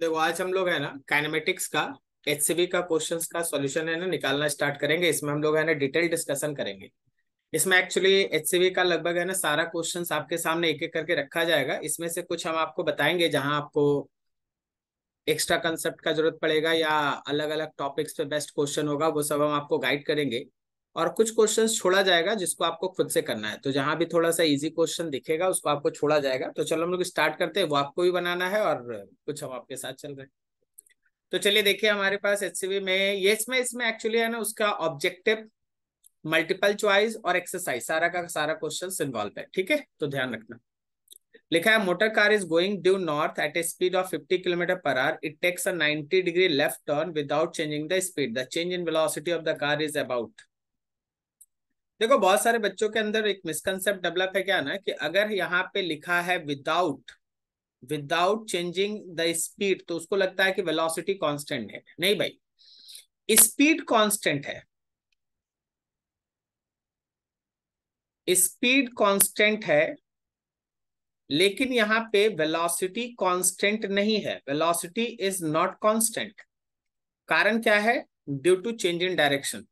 देखो आज हम लोग है ना काइनेमेटिक्स का एच का क्वेश्चंस का सॉल्यूशन है ना निकालना स्टार्ट करेंगे इसमें हम लोग है ना डिटेल डिस्कशन करेंगे इसमें एक्चुअली एच का लगभग है ना सारा क्वेश्चन आपके सामने एक एक करके रखा जाएगा इसमें से कुछ हम आपको बताएंगे जहां आपको एक्स्ट्रा कंसेप्ट का जरूरत पड़ेगा या अलग अलग टॉपिक्स पे बेस्ट क्वेश्चन होगा वो सब हम आपको गाइड करेंगे और कुछ क्वेश्चन छोड़ा जाएगा जिसको आपको खुद से करना है तो जहां भी थोड़ा सा इजी क्वेश्चन दिखेगा उसको आपको छोड़ा जाएगा तो चलो हम लोग स्टार्ट करते हैं वो आपको भी बनाना है और कुछ हम आपके साथ चल रहे हैं तो चलिए देखिए हमारे पास एच में ये इसमें इसमें एक्चुअली है ना उसका ऑब्जेक्टिव मल्टीपल च्वाइस और एक्सरसाइज सारा का सारा क्वेश्चन इन्वॉल्व है ठीक है तो ध्यान रखना लिखा है motor car is going due north at a speed of 50 kilometre per hour it takes a 90 degree left turn without changing the speed the change in velocity of the car is about देखो बहुत सारे बच्चों के अंदर एक misconcept develop है क्या ना कि अगर यहाँ पे लिखा है without without changing the speed तो उसको लगता है कि वेलोसिटी कांस्टेंट है नहीं भाई स्पीड कांस्टेंट है स्पीड कांस्टेंट है लेकिन यहां पे वेलोसिटी कांस्टेंट नहीं है वेलोसिटी इज नॉट कांस्टेंट कारण क्या है due to change in direction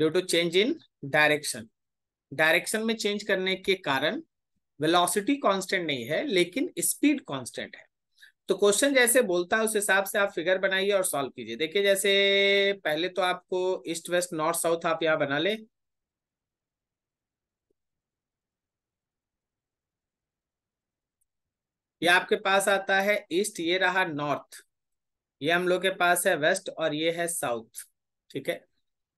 due to change in direction direction में चेंज करने के कारण वेलोसिटी कांस्टेंट नहीं है लेकिन स्पीड कांस्टेंट है तो क्वेश्चन जैसे बोलता है उस हिसाब से आप फिगर बनाइए और सॉल्व कीजिए देखिए जैसे पहले तो आपको ईस्ट वेस्ट नॉर्थ साउथ आप यहाँ बना ले ये आपके पास आता है ईस्ट ये रहा नॉर्थ ये हम लोग के पास है वेस्ट और ये है साउथ ठीक है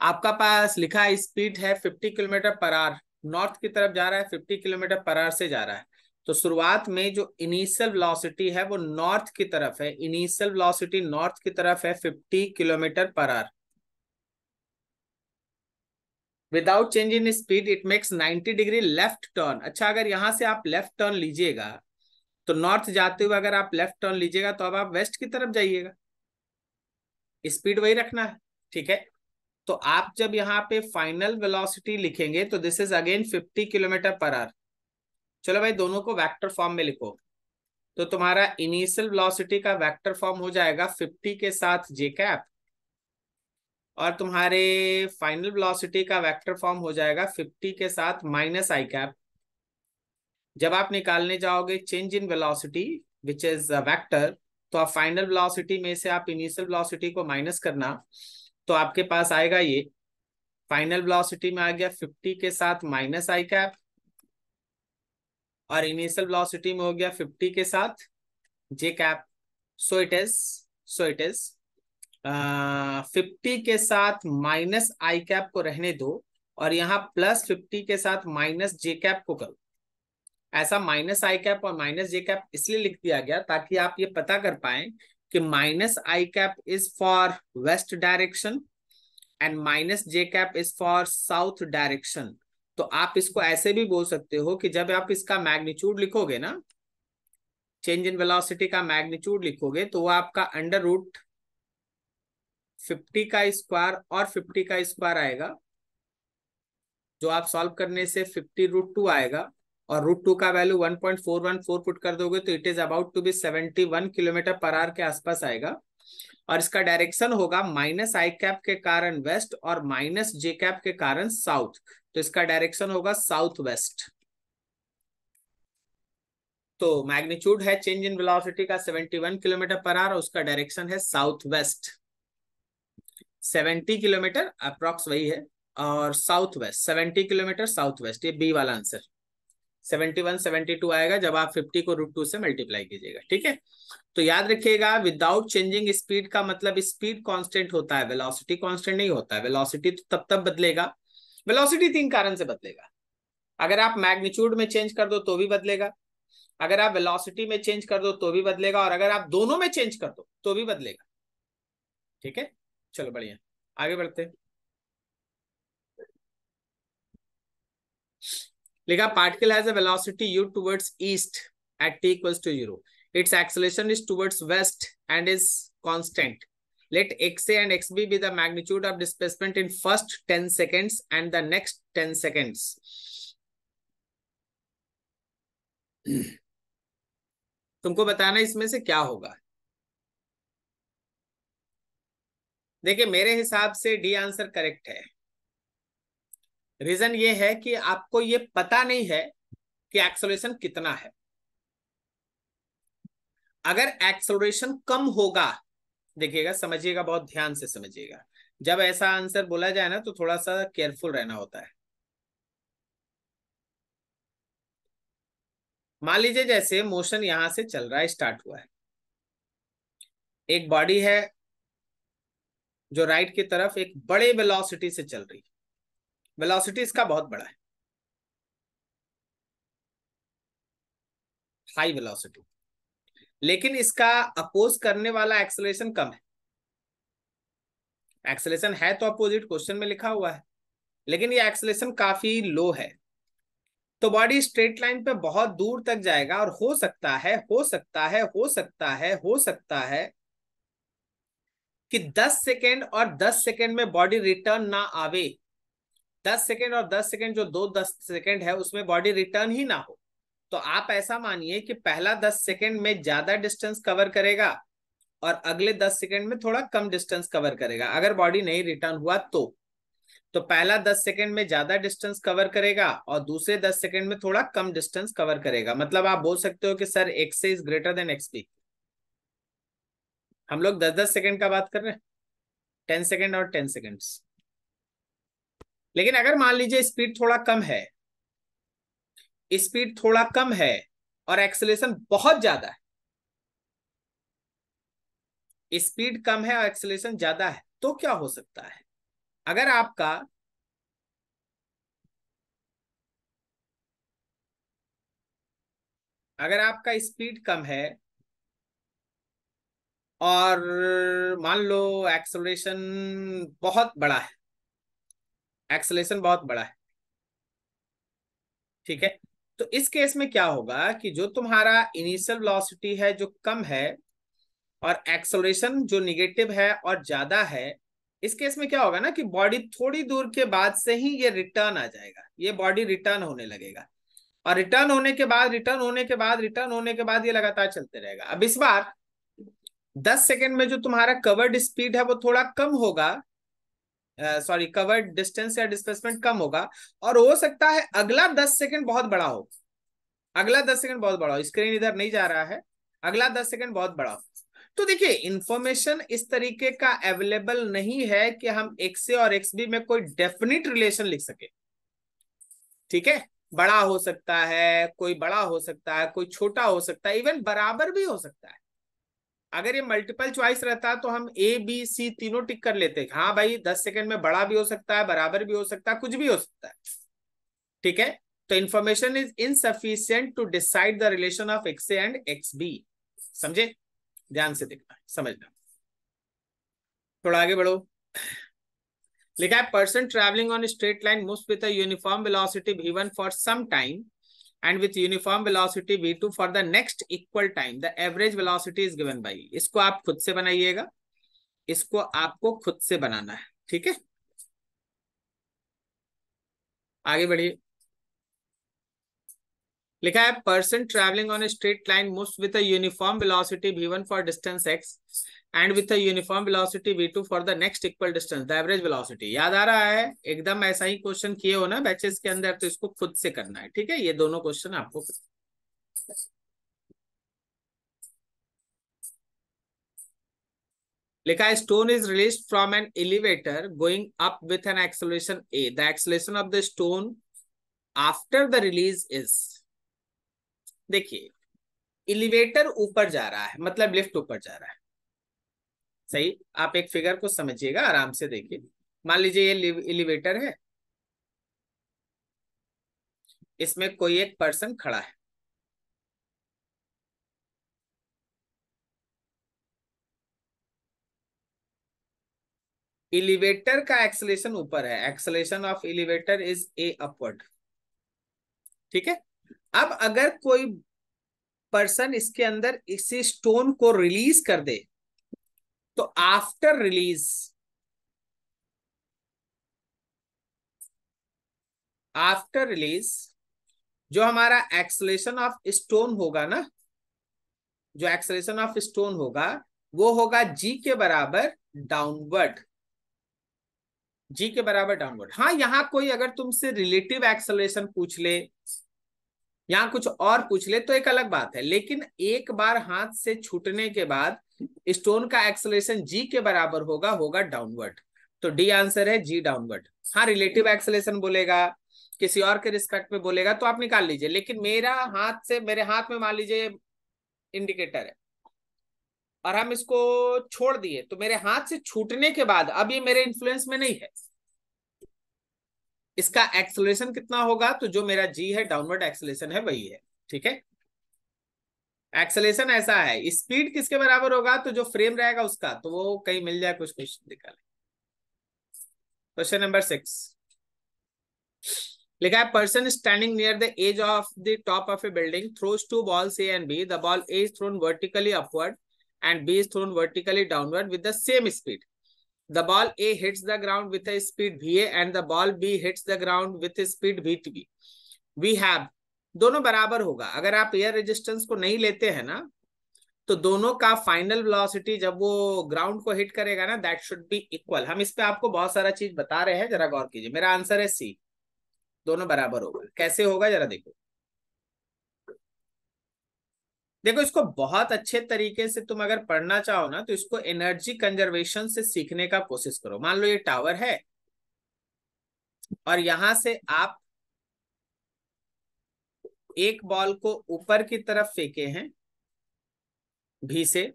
आपका पास लिखा है स्पीड है fifty kilometre per hour north की तरफ जा रहा है फिफ्टी किलोमीटर पर आर से जा रहा है तो शुरुआत में जो इनिशियल वेलोसिटी है वो नॉर्थ की तरफ है इनिशियल वेलोसिटी नॉर्थ की तरफ है 50 kilometre per hour without change in speed it makes 90 degree left turn अच्छा अगर यहां से आप लेफ्ट टर्न लीजिएगा तो नॉर्थ जाते हुए अगर आप लेफ्ट टर्न लीजिएगा तो अब आप वेस्ट की तरफ जाइएगा स्पीड वही रखना है ठीक है तो आप जब यहाँ पे फाइनल वेलोसिटी लिखेंगे तो this is again 50 kilometre per hour चलो भाई दोनों को वेक्टर फॉर्म में लिखो तो तुम्हारा इनिशियल वेलोसिटी का वेक्टर फॉर्म हो जाएगा 50 के साथ जे कैप और तुम्हारे फाइनल वेलोसिटी का वेक्टर फॉर्म हो जाएगा 50 के साथ माइनस आई कैप जब आप निकालने जाओगे change in velocity which is vector तो आप फाइनल वेलोसिटी में से आप इनिशियल वेलोसिटी को माइनस करना तो आपके पास आएगा ये फाइनल वेलोसिटी में आ गया 50 के साथ माइनस आई कैप और इनिशियल वेलोसिटी में हो गया 50 के साथ J cap so it is so it is fifty के साथ माइनस आई कैप को रहने दो और यहाँ प्लस फिफ्टी के साथ माइनस जे कैप को करो ऐसा माइनस आई कैप और माइनस जे कैप इसलिए लिख दिया गया ताकि आप ये पता कर पाए कि minus I cap is for west direction and minus J cap is for south direction तो आप इसको ऐसे भी बोल सकते हो कि जब आप इसका मैग्नीट्यूड लिखोगे ना चेंज इन वेलोसिटी का मैग्नीट्यूड लिखोगे तो वो आपका अंडर रूट फिफ्टी का स्क्वायर और फिफ्टी का स्क्वायर आएगा जो आप सॉल्व करने से फिफ्टी रूट टू आएगा और रूट टू का value one point four one four put कर दोगे तो it is about to be seventy one kilometre per hour के आसपास आएगा और इसका डायरेक्शन होगा माइनस आई कैप के कारण वेस्ट और माइनस जे कैप के कारण साउथ तो इसका डायरेक्शन होगा साउथ वेस्ट तो मैग्नीट्यूड है चेंज इन वेलोसिटी का 71 किलोमीटर पर आर उसका डायरेक्शन है साउथ वेस्ट 70 किलोमीटर अप्रॉक्स वही है और south west 70 kilometre south west ये बी वाला answer seventy one seventy two आएगा जब आप फिफ्टी को रूट टू से मल्टीप्लाई कीजिएगा ठीक है तो याद रखिएगा विदाउट चेंजिंग स्पीड का मतलब स्पीड कांस्टेंट होता है वेलोसिटी कांस्टेंट नहीं होता है वेलोसिटी तो तब तब बदलेगा वेलोसिटी तीन कारण से बदलेगा अगर आप मैग्नीट्यूड में चेंज कर दो तो भी बदलेगा अगर आप वेलॉसिटी में चेंज कर दो तो भी बदलेगा और अगर आप दोनों में चेंज कर दो तो भी बदलेगा ठीक है चलो बढ़िया आगे बढ़ते हैं लिखा particle has a velocity u towards east at t equals to zero its acceleration is towards west and is constant let x A and x B be the magnitude of displacement in first ten seconds and the next ten seconds तुमको बताना इसमें से क्या होगा देखिए मेरे हिसाब से डी आंसर करेक्ट है रीजन ये है कि आपको ये पता नहीं है कि एक्सोलेशन कितना है अगर एक्सोलेशन कम होगा देखिएगा समझिएगा बहुत ध्यान से समझिएगा जब ऐसा आंसर बोला जाए ना तो थोड़ा सा केयरफुल रहना होता है मान लीजिए जैसे मोशन यहां से चल रहा है स्टार्ट हुआ है एक बॉडी है जो राइट की तरफ एक बड़े वेलोसिटी से चल रही है वेलोसिटी इसका बहुत बड़ा है हाई वेलोसिटी लेकिन इसका अपोज करने वाला एक्सलेशन कम है एक्सलेशन है तो अपोजिट क्वेश्चन में लिखा हुआ है लेकिन ये एक्सलेशन काफी लो है तो बॉडी स्ट्रेट लाइन पे बहुत दूर तक जाएगा और हो सकता है हो सकता है हो सकता है हो सकता है कि 10 सेकेंड और 10 सेकेंड में बॉडी रिटर्न ना आवे दस सेकेंड और दस सेकेंड जो दो दस सेकेंड है उसमें बॉडी रिटर्न ही ना हो तो आप ऐसा मानिए कि पहला दस सेकेंड में ज्यादा डिस्टेंस कवर करेगा और अगले दस सेकेंड में थोड़ा कम डिस्टेंस कवर करेगा अगर बॉडी नहीं रिटर्न हुआ तो तो पहला दस सेकेंड में ज्यादा डिस्टेंस कवर करेगा और दूसरे दस सेकेंड में थोड़ा कम डिस्टेंस कवर करेगा मतलब आप बोल सकते हो कि sir x is greater than x P हम लोग दस दस सेकेंड का बात कर रहे हैं टेन सेकेंड और टेन सेकेंड्स लेकिन अगर मान लीजिए स्पीड थोड़ा कम है स्पीड थोड़ा कम है और एक्सलेशन बहुत ज्यादा है स्पीड कम है और एक्सलेशन ज्यादा है तो क्या हो सकता है अगर आपका अगर आपका स्पीड कम है और मान लो एक्सलेशन बहुत बड़ा है एक्सलेशन बहुत बड़ा है ठीक है तो इस केस में क्या होगा कि जो तुम्हारा इनिशियल वेलोसिटी है जो कम है और एक्सलेशन जो निगेटिव है और ज्यादा है इस केस में क्या होगा ना कि बॉडी थोड़ी दूर के बाद से ही ये रिटर्न आ जाएगा ये बॉडी रिटर्न होने लगेगा और रिटर्न होने के बाद रिटर्न होने के बाद रिटर्न होने के बाद ये लगातार चलते रहेगा अब इस बार दस सेकेंड में जो तुम्हारा कवर्ड स्पीड है वो थोड़ा कम होगा सॉरी कवर्ड डिस्टेंस या डिस्प्लेसमेंट कम होगा और हो सकता है अगला दस सेकंड बहुत बड़ा हो अगला दस सेकंड बहुत बड़ा हो स्क्रीन इधर नहीं जा रहा है अगला दस सेकंड बहुत बड़ा हो तो देखिए इंफॉर्मेशन इस तरीके का अवेलेबल नहीं है कि हम एक्स ए और एक्स बी में कोई डेफिनेट रिलेशन लिख सके ठीक है बड़ा हो सकता है कोई बड़ा हो सकता है कोई छोटा हो सकता है इवन बराबर भी हो सकता है अगर ये मल्टीपल चॉइस रहता तो हम ए बी सी तीनों टिक कर लेते हाँ भाई दस सेकंड में बड़ा भी हो सकता है बराबर भी हो सकता है कुछ भी हो सकता है ठीक है तो information is insufficient to decide the relation of x A and x B समझे ध्यान से देखना समझना थोड़ा आगे बढ़ो लिखा है person travelling on straight line moves with uniform velocity even for some time and with uniform velocity v2 for the next equal time the average velocity is given by इसको आप खुद से बनाइएगा इसको आपको खुद से बनाना है ठीक है आगे बढ़िए लिखा है person travelling on straight line moves with uniform velocity v one for distance x and with uniform velocity v two for the next equal distance the average velocity याद आ रहा है एकदम ऐसा ही क्वेश्चन किए हो ना बैचेस के अंदर तो इसको खुद से करना है ठीक है ये दोनों क्वेश्चन आपको लिखा है stone is release from an elevator going up with an acceleration a the acceleration of the stone after the release is देखिए एलिवेटर ऊपर जा रहा है मतलब लिफ्ट ऊपर जा रहा है सही आप एक फिगर को समझिएगा आराम से देखिए मान लीजिए ये एलिवेटर है इसमें कोई एक पर्सन खड़ा है एलिवेटर का एक्सलेशन ऊपर है acceleration of elevator is a upward ठीक है अब अगर कोई पर्सन इसके अंदर इसी स्टोन को रिलीज कर दे तो आफ्टर रिलीज आफ्टर रिलीज जो हमारा एक्सलेशन ऑफ स्टोन होगा ना जो एक्सलेशन ऑफ स्टोन होगा वो होगा जी के बराबर डाउनवर्ड जी के बराबर डाउनवर्ड हाँ यहां कोई अगर तुमसे रिलेटिव एक्सलेशन पूछ ले यहाँ कुछ और पूछ ले तो एक अलग बात है लेकिन एक बार हाथ से छूटने के बाद स्टोन का एक्सलेशन जी के बराबर होगा होगा डाउनवर्ड तो डी आंसर है जी डाउनवर्ड हाँ रिलेटिव एक्सलेशन बोलेगा किसी और के रिस्पेक्ट में बोलेगा तो आप निकाल लीजिए लेकिन मेरा हाथ से मेरे हाथ में मान लीजिए इंडिकेटर है और हम इसको छोड़ दिए तो मेरे हाथ से छूटने के बाद अब ये मेरे इन्फ्लुएंस में नहीं है इसका एक्सलेशन कितना होगा तो जो मेरा जी है डाउनवर्ड एक्सलेशन है वही है ठीक है एक्सलेशन ऐसा है स्पीड किसके बराबर होगा तो जो फ्रेम रहेगा उसका तो वो कहीं मिल जाए कुछ कुछ निकाले क्वेश्चन नंबर सिक्स लिखा है person standing near the edge of the top of a building throws two balls A and B the ball A is thrown vertically upward and B is thrown vertically downward with the same speed A hits the ground with a speed a A and the ball B hits the ground with with a speed VTB. We have दोनों बराबर होगा अगर आप air resistance को नहीं लेते हैं ना तो दोनों का फाइनल वेलोसिटी जब वो ग्राउंड को हिट करेगा ना दैट शुड बी इक्वल हम इस पे आपको बहुत सारा चीज बता रहे हैं जरा गौर कीजिए मेरा आंसर है सी दोनों बराबर होगा कैसे होगा जरा देखो देखो इसको बहुत अच्छे तरीके से तुम अगर पढ़ना चाहो ना तो इसको एनर्जी कंजर्वेशन से सीखने का कोशिश करो मान लो ये टावर है और यहां से आप एक बॉल को ऊपर की तरफ फेंके हैं भी से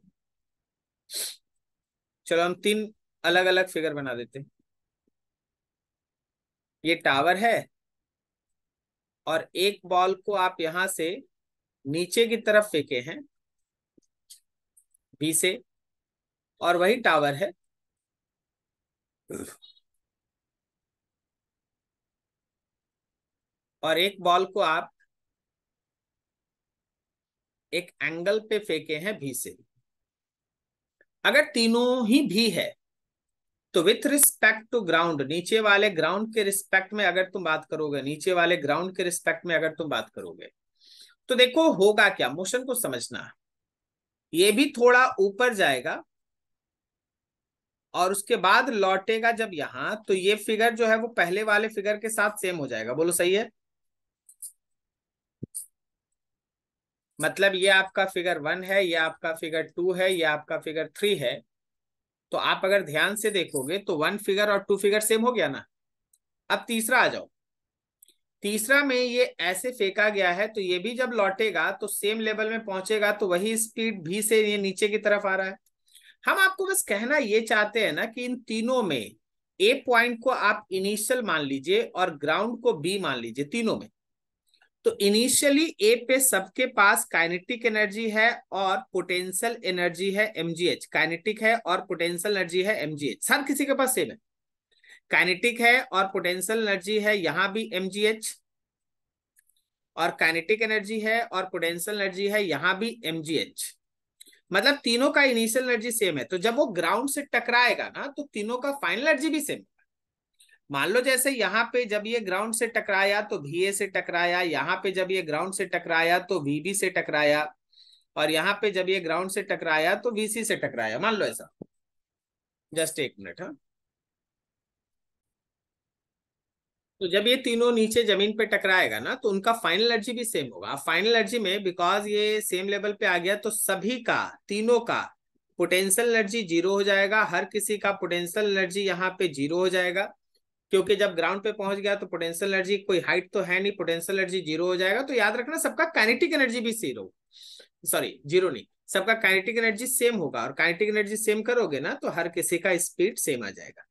चलो हम तीन अलग अलग फिगर बना देते हैं ये टावर है और एक बॉल को आप यहां से नीचे की तरफ फेंके हैं बी से और वही टावर है और एक बॉल को आप एक एंगल पे फेंके हैं भी से अगर तीनों ही भी है तो विथ रिस्पेक्ट टू ग्राउंड नीचे वाले ग्राउंड के रिस्पेक्ट में अगर तुम बात करोगे नीचे वाले ग्राउंड के रिस्पेक्ट में अगर तुम बात करोगे तो देखो होगा क्या मोशन को समझना ये भी थोड़ा ऊपर जाएगा और उसके बाद लौटेगा जब यहां तो ये फिगर जो है वो पहले वाले फिगर के साथ सेम हो जाएगा बोलो सही है मतलब ये आपका फिगर वन है ये आपका फिगर टू है ये आपका फिगर थ्री है तो आप अगर ध्यान से देखोगे तो वन फिगर और टू फिगर सेम हो गया ना अब तीसरा आ जाओ तीसरा में ये ऐसे फेंका गया है तो ये भी जब लौटेगा तो सेम लेवल में पहुंचेगा तो वही स्पीड भी से ये नीचे की तरफ आ रहा है हम आपको बस कहना ये चाहते हैं ना कि इन तीनों में ए पॉइंट को आप इनिशियल मान लीजिए और ग्राउंड को बी मान लीजिए तीनों में तो इनिशियली ए पे सबके पास काइनेटिक एनर्जी है और पोटेंशियल एनर्जी है एमजीएच काइनेटिक है और पोटेंशियल एनर्जी है एमजीएच हर किसी के पास सेम है काइनेटिक है और पोटेंशियल एनर्जी है यहां भी एम और काइनेटिक एनर्जी है और पोटेंशियल एनर्जी है यहां भी एम मतलब तीनों का इनिशियल एनर्जी सेम है तो जब वो ग्राउंड से टकराएगा ना तो तीनों का फाइनल एनर्जी भी सेम मान लो जैसे यहाँ पे जब ये ग्राउंड से टकराया तो वी से टकराया यहाँ पे जब ये ग्राउंड से टकराया तो वीबी से टकराया और यहाँ पे जब ये ग्राउंड से टकराया तो वीसी से टकराया मान लो ऐसा जस्ट एक मिनट हाँ तो जब ये तीनों नीचे जमीन पे टकराएगा ना तो उनका फाइनल एनर्जी भी सेम होगा फाइनल एनर्जी में बिकॉज ये सेम लेवल पे आ गया तो सभी का तीनों का पोटेंशियल एनर्जी जीरो हो जाएगा हर किसी का पोटेंशियल एनर्जी यहाँ पे जीरो हो जाएगा क्योंकि जब ग्राउंड पे पहुंच गया तो पोटेंशियल एनर्जी कोई हाइट तो है नहीं पोटेंशियल एनर्जी जीरो हो जाएगा तो याद रखना सबका काइनेटिक एनर्जी भी जीरो सॉरी जीरो नहीं सबका काइनेटिक एनर्जी सेम होगा और काइनेटिक एनर्जी सेम करोगे ना तो हर किसी का स्पीड सेम आ जाएगा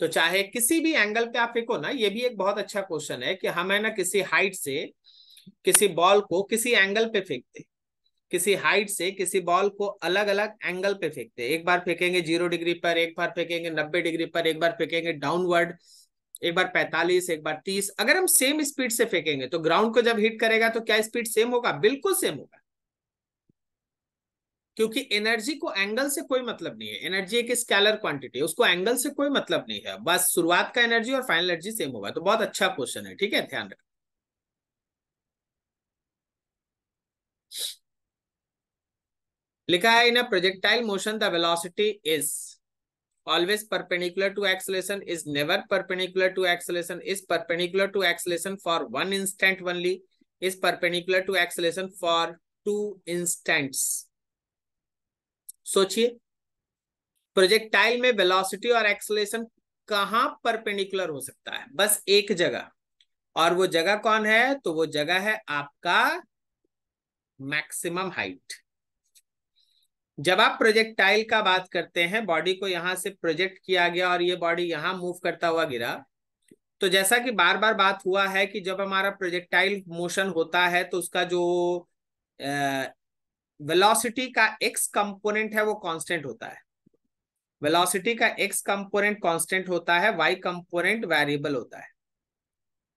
तो चाहे किसी भी एंगल पे आप फेंको ना ये भी एक बहुत अच्छा क्वेश्चन है कि हम है ना किसी हाइट से किसी बॉल को किसी एंगल पे फेंकते किसी हाइट से किसी बॉल को अलग अलग एंगल पे फेंकते एक बार फेंकेंगे जीरो डिग्री पर एक बार फेंकेंगे नब्बे डिग्री पर एक बार फेंकेंगे डाउनवर्ड एक बार पैंतालीस एक बार तीस अगर हम सेम स्पीड से फेंकेंगे तो ग्राउंड को जब हिट करेगा तो क्या स्पीड सेम होगा बिल्कुल सेम होगा क्योंकि एनर्जी को एंगल से कोई मतलब नहीं है एनर्जी एक स्केलर क्वांटिटी है उसको एंगल से कोई मतलब नहीं है बस शुरुआत का एनर्जी और फाइनल एनर्जी सेम होगा तो बहुत अच्छा क्वेश्चन है ठीक है ध्यान रख लिखा है in a projectile motion the velocity is always perpendicular to acceleration is never perpendicular to acceleration is perpendicular to acceleration for one instant only is perpendicular to acceleration for two instants सोचिए projectile में velocity और acceleration कहां perpendicular हो सकता है बस एक जगह और वो जगह कौन है तो वो जगह है आपका मैक्सिमम हाइट जब आप प्रोजेक्टाइल का बात करते हैं बॉडी को यहां से प्रोजेक्ट किया गया और ये बॉडी यहां मूव करता हुआ गिरा तो जैसा कि बार बार बात हुआ है कि जब हमारा प्रोजेक्टाइल मोशन होता है तो उसका जो वेलोसिटी का एक्स कंपोनेंट है वो कांस्टेंट होता है वेलोसिटी का एक्स कंपोनेंट कांस्टेंट होता है वाई कंपोनेंट वेरिएबल होता है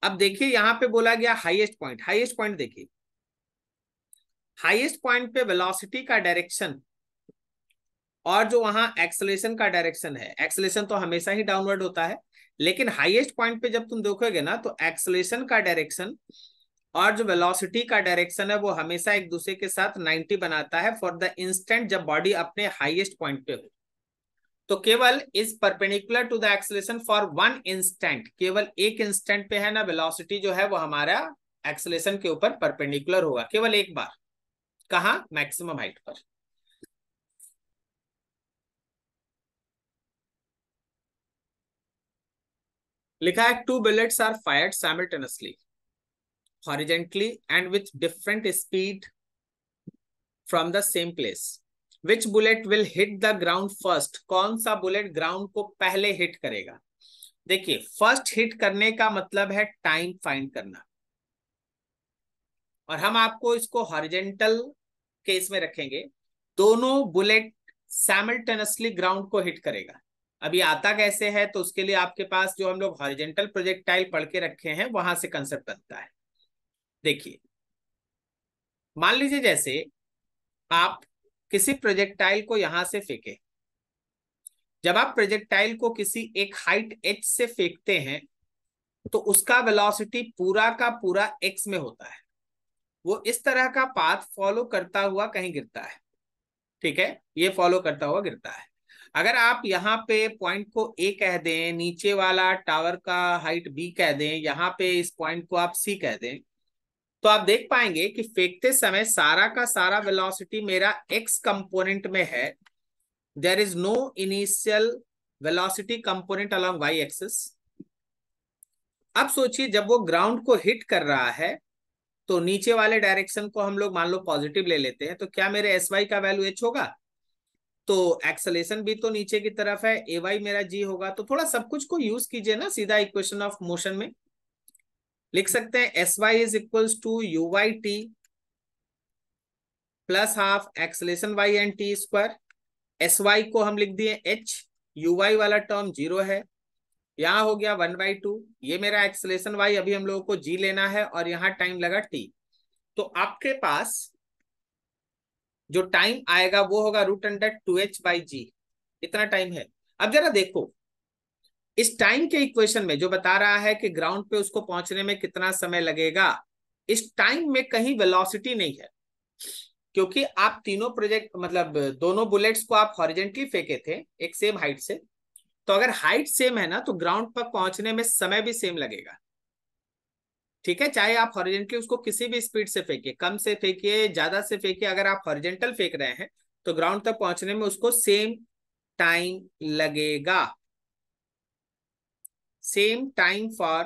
अब देखिए यहां पे बोला गया हाईएस्ट पॉइंट हाईएस्ट पॉइंट देखिए हाईएस्ट पॉइंट पे वेलोसिटी का डायरेक्शन और जो वहां एक्सलेशन का डायरेक्शन है एक्सलेशन तो हमेशा ही डाउनवर्ड होता है लेकिन हाईएस्ट पॉइंट पे जब तुम देखोगे ना तो एक्सलेशन का डायरेक्शन और जो वेलोसिटी का डायरेक्शन है वो हमेशा एक दूसरे के साथ 90 बनाता है फॉर द इंस्टेंट जब बॉडी अपने हाईएस्ट पॉइंट पे हो तो केवल is perpendicular to the acceleration for one instant केवल एक इंस्टेंट पे है ना वेलोसिटी जो है वो हमारा एक्सलेशन के ऊपर परपेंडिकुलर होगा केवल एक बार कहा मैक्सिमम हाइट पर लिखा है two bullets are fired simultaneously horizontally and with different speed from the same place. Which bullet will hit the ground first? kaun sa bullet ground ko pehle hit karega dekhiye first hit karne ka matlab hai time find karna और हम आपको इसको horizontal case में रखेंगे दोनों bullet simultaneously ground को hit करेगा अभी आता कैसे है तो उसके लिए आपके पास जो हम लोग हॉरिजेंटल प्रोजेक्टाइल पढ़ के रखे हैं वहां से कंसेप्ट बनता है देखिए मान लीजिए जैसे आप किसी प्रोजेक्टाइल को यहां से फेंके जब आप प्रोजेक्टाइल को किसी एक हाइट एच से फेंकते हैं तो उसका वेलोसिटी पूरा का पूरा एक्स में होता है वो इस तरह का पाथ फॉलो करता हुआ कहीं गिरता है ठीक है ये फॉलो करता हुआ गिरता है अगर आप यहाँ पे पॉइंट को ए कह दें नीचे वाला टावर का हाइट बी कह दें यहाँ पे इस पॉइंट को आप सी कह दें तो आप देख पाएंगे कि फेंकते समय सारा का सारा वेलोसिटी मेरा एक्स कंपोनेंट में है there is no initial velocity component along y axis अब सोचिए जब वो ग्राउंड को हिट कर रहा है तो नीचे वाले डायरेक्शन को हम लोग मान लो पॉजिटिव ले लेते हैं तो क्या मेरे एस वाई का वैल्यू एच होगा तो एक्सलेशन भी तो नीचे की तरफ है ए वाई मेरा जी होगा तो थोड़ा सब कुछ को यूज कीजिए ना सीधा इक्वेशन ऑफ मोशन में लिख सकते हैं s y is equal to u y t plus half acceleration y and t square s y को हम लिख दिए एच यू वाई वाला टर्म जीरो है यहां हो गया वन बाई टू ये मेरा एक्सलेशन वाई अभी हम लोगों को जी लेना है और यहां टाइम लगा टी तो आपके पास जो टाइम आएगा वो होगा root under two h by g इतना टाइम है अब जरा देखो इस टाइम के इक्वेशन में जो बता रहा है कि ग्राउंड पे उसको पहुंचने में कितना समय लगेगा इस टाइम में कहीं वेलोसिटी नहीं है क्योंकि आप तीनों प्रोजेक्ट मतलब दोनों बुलेट्स को आप हॉरिजेंटली फेंके थे एक सेम हाइट से तो अगर हाइट सेम है ना तो ग्राउंड पर पहुंचने में समय भी सेम लगेगा ठीक है चाहे आप हॉरिजेंटली उसको किसी भी स्पीड से फेंकिए कम से फेंकिए ज्यादा से फेंकिए अगर आप हॉरिजेंटल फेंक रहे हैं तो ग्राउंड तक पहुंचने में उसको सेम टाइम लगेगा same time for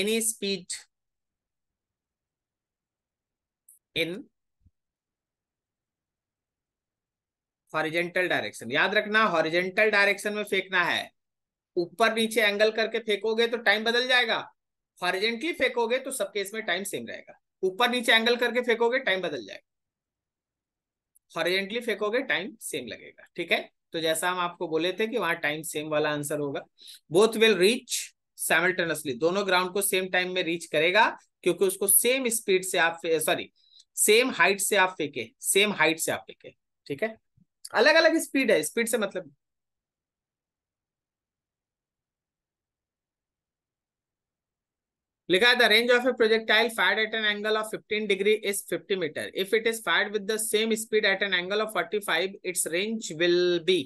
any speed in horizontal direction याद रखना हॉरिजेंटल डायरेक्शन में फेंकना है ऊपर नीचे एंगल करके फेंकोगे तो टाइम बदल जाएगा हॉरिजेंटली फेंकोगे तो सब केस में टाइम सेम रहेगा ऊपर नीचे एंगल करके फेंकोगे टाइम बदल जाएगा हॉरिजेंटली फेंकोगे टाइम सेम लगेगा ठीक है तो जैसा हम आपको बोले थे कि वहां टाइम सेम वाला आंसर होगा बोथ विल रीच सैमल्टेनियसली दोनों ग्राउंड को सेम टाइम में रीच करेगा क्योंकि उसको सेम स्पीड से आप सॉरी सेम हाइट से आप फेंके सेम हाइट से आप फेंके ठीक है अलग अलग स्पीड है स्पीड से मतलब लिखा है the range of a projectile fire at an angle of 15 degree is 50 meter if it is fire with the same speed at an angle of 45 its range will be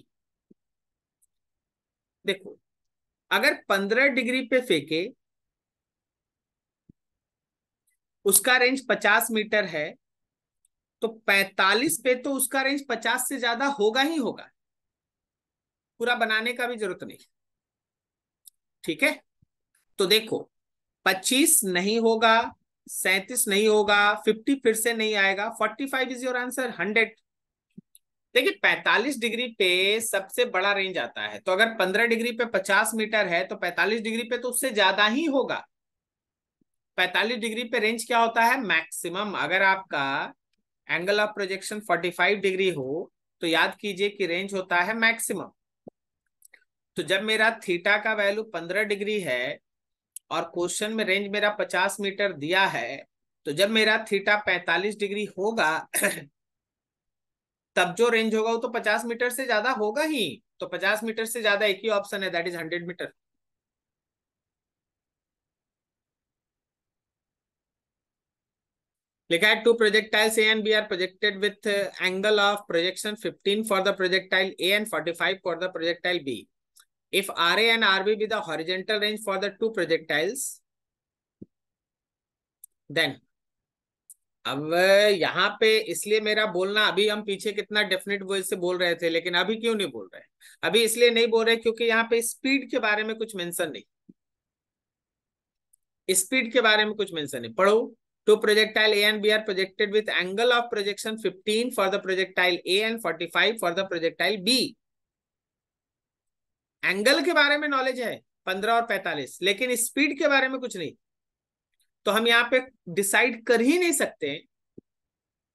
देखो अगर 15 degree पे फेंके उसका range 50 metre है तो 45 पे तो उसका रेंज 50 से ज्यादा होगा ही होगा पूरा बनाने का भी जरूरत नहीं ठीक है तो देखो पच्चीस नहीं होगा सैतीस नहीं होगा फिफ्टी फिर से नहीं आएगा forty five is your answer hundred देखिए पैंतालीस डिग्री पे सबसे बड़ा रेंज आता है तो अगर पंद्रह डिग्री पे पचास मीटर है तो पैंतालीस डिग्री पे तो उससे ज्यादा ही होगा पैंतालीस डिग्री पे रेंज क्या होता है मैक्सिमम अगर आपका angle of projection forty five degree हो तो याद कीजिए कि रेंज होता है मैक्सिमम तो जब मेरा थीटा का वैल्यू पंद्रह डिग्री है और क्वेश्चन में रेंज मेरा पचास मीटर दिया है तो जब मेरा थीटा पैंतालीस डिग्री होगा तब जो रेंज होगा वो तो पचास मीटर से ज्यादा होगा ही तो पचास मीटर से ज्यादा एक ही ऑप्शन है दैट इज हंड्रेड मीटर लिखा है two projectiles A and B are projected with angle of projection 15 for the projectile A and 45 for the projectile B if RA and RB be the horizontal range for the two projectiles, then अब यहाँ पे इसलिए मेरा बोलना अभी हम पीछे कितना डेफिनेट वॉइस से बोल रहे थे लेकिन अभी क्यों नहीं बोल रहे अभी इसलिए नहीं बोल रहे क्योंकि यहाँ पे स्पीड के बारे में कुछ मेंशन नहीं स्पीड के बारे में कुछ मेंशन नहीं पढ़ो two projectile A and B are projected with angle of projection fifteen for the projectile A and forty for the projectile B angle के बारे में नॉलेज है पंद्रह और पैंतालीस लेकिन स्पीड के बारे में कुछ नहीं तो हम यहाँ पे डिसाइड कर ही नहीं सकते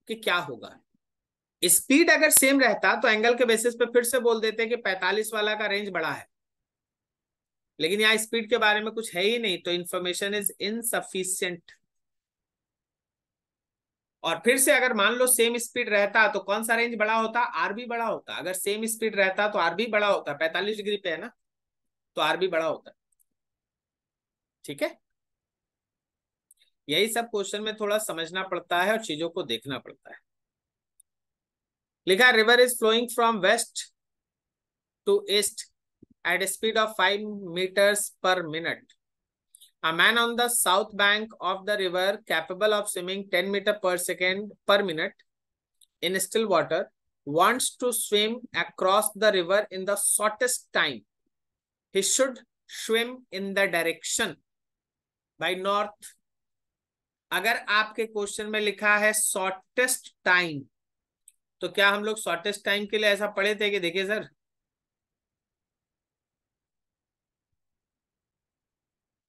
कि क्या होगा स्पीड अगर सेम रहता तो एंगल के बेसिस पे फिर से बोल देते कि पैतालीस वाला का रेंज बड़ा है लेकिन यहाँ स्पीड के बारे में कुछ है ही नहीं तो इन्फॉर्मेशन इज इनसफिशियंट और फिर से अगर मान लो सेम स्पीड रहता तो कौन सा रेंज बड़ा होता आर भी बड़ा होता अगर सेम स्पीड रहता तो आर भी बड़ा होता पैंतालीस डिग्री पे है ना तो आर भी बड़ा होता ठीक है यही सब क्वेश्चन में थोड़ा समझना पड़ता है और चीजों को देखना पड़ता है लिखा river is flowing from west to east at speed of five meters per minute A man on the south bank of the river capable of swimming 10 meter per second per minute in still water wants to swim across the river in the shortest time. He should swim in the direction by north. agar aapke question mein likha hai shortest time to kya hum log shortest time ke liye aisa padhe the ki dekhiye sir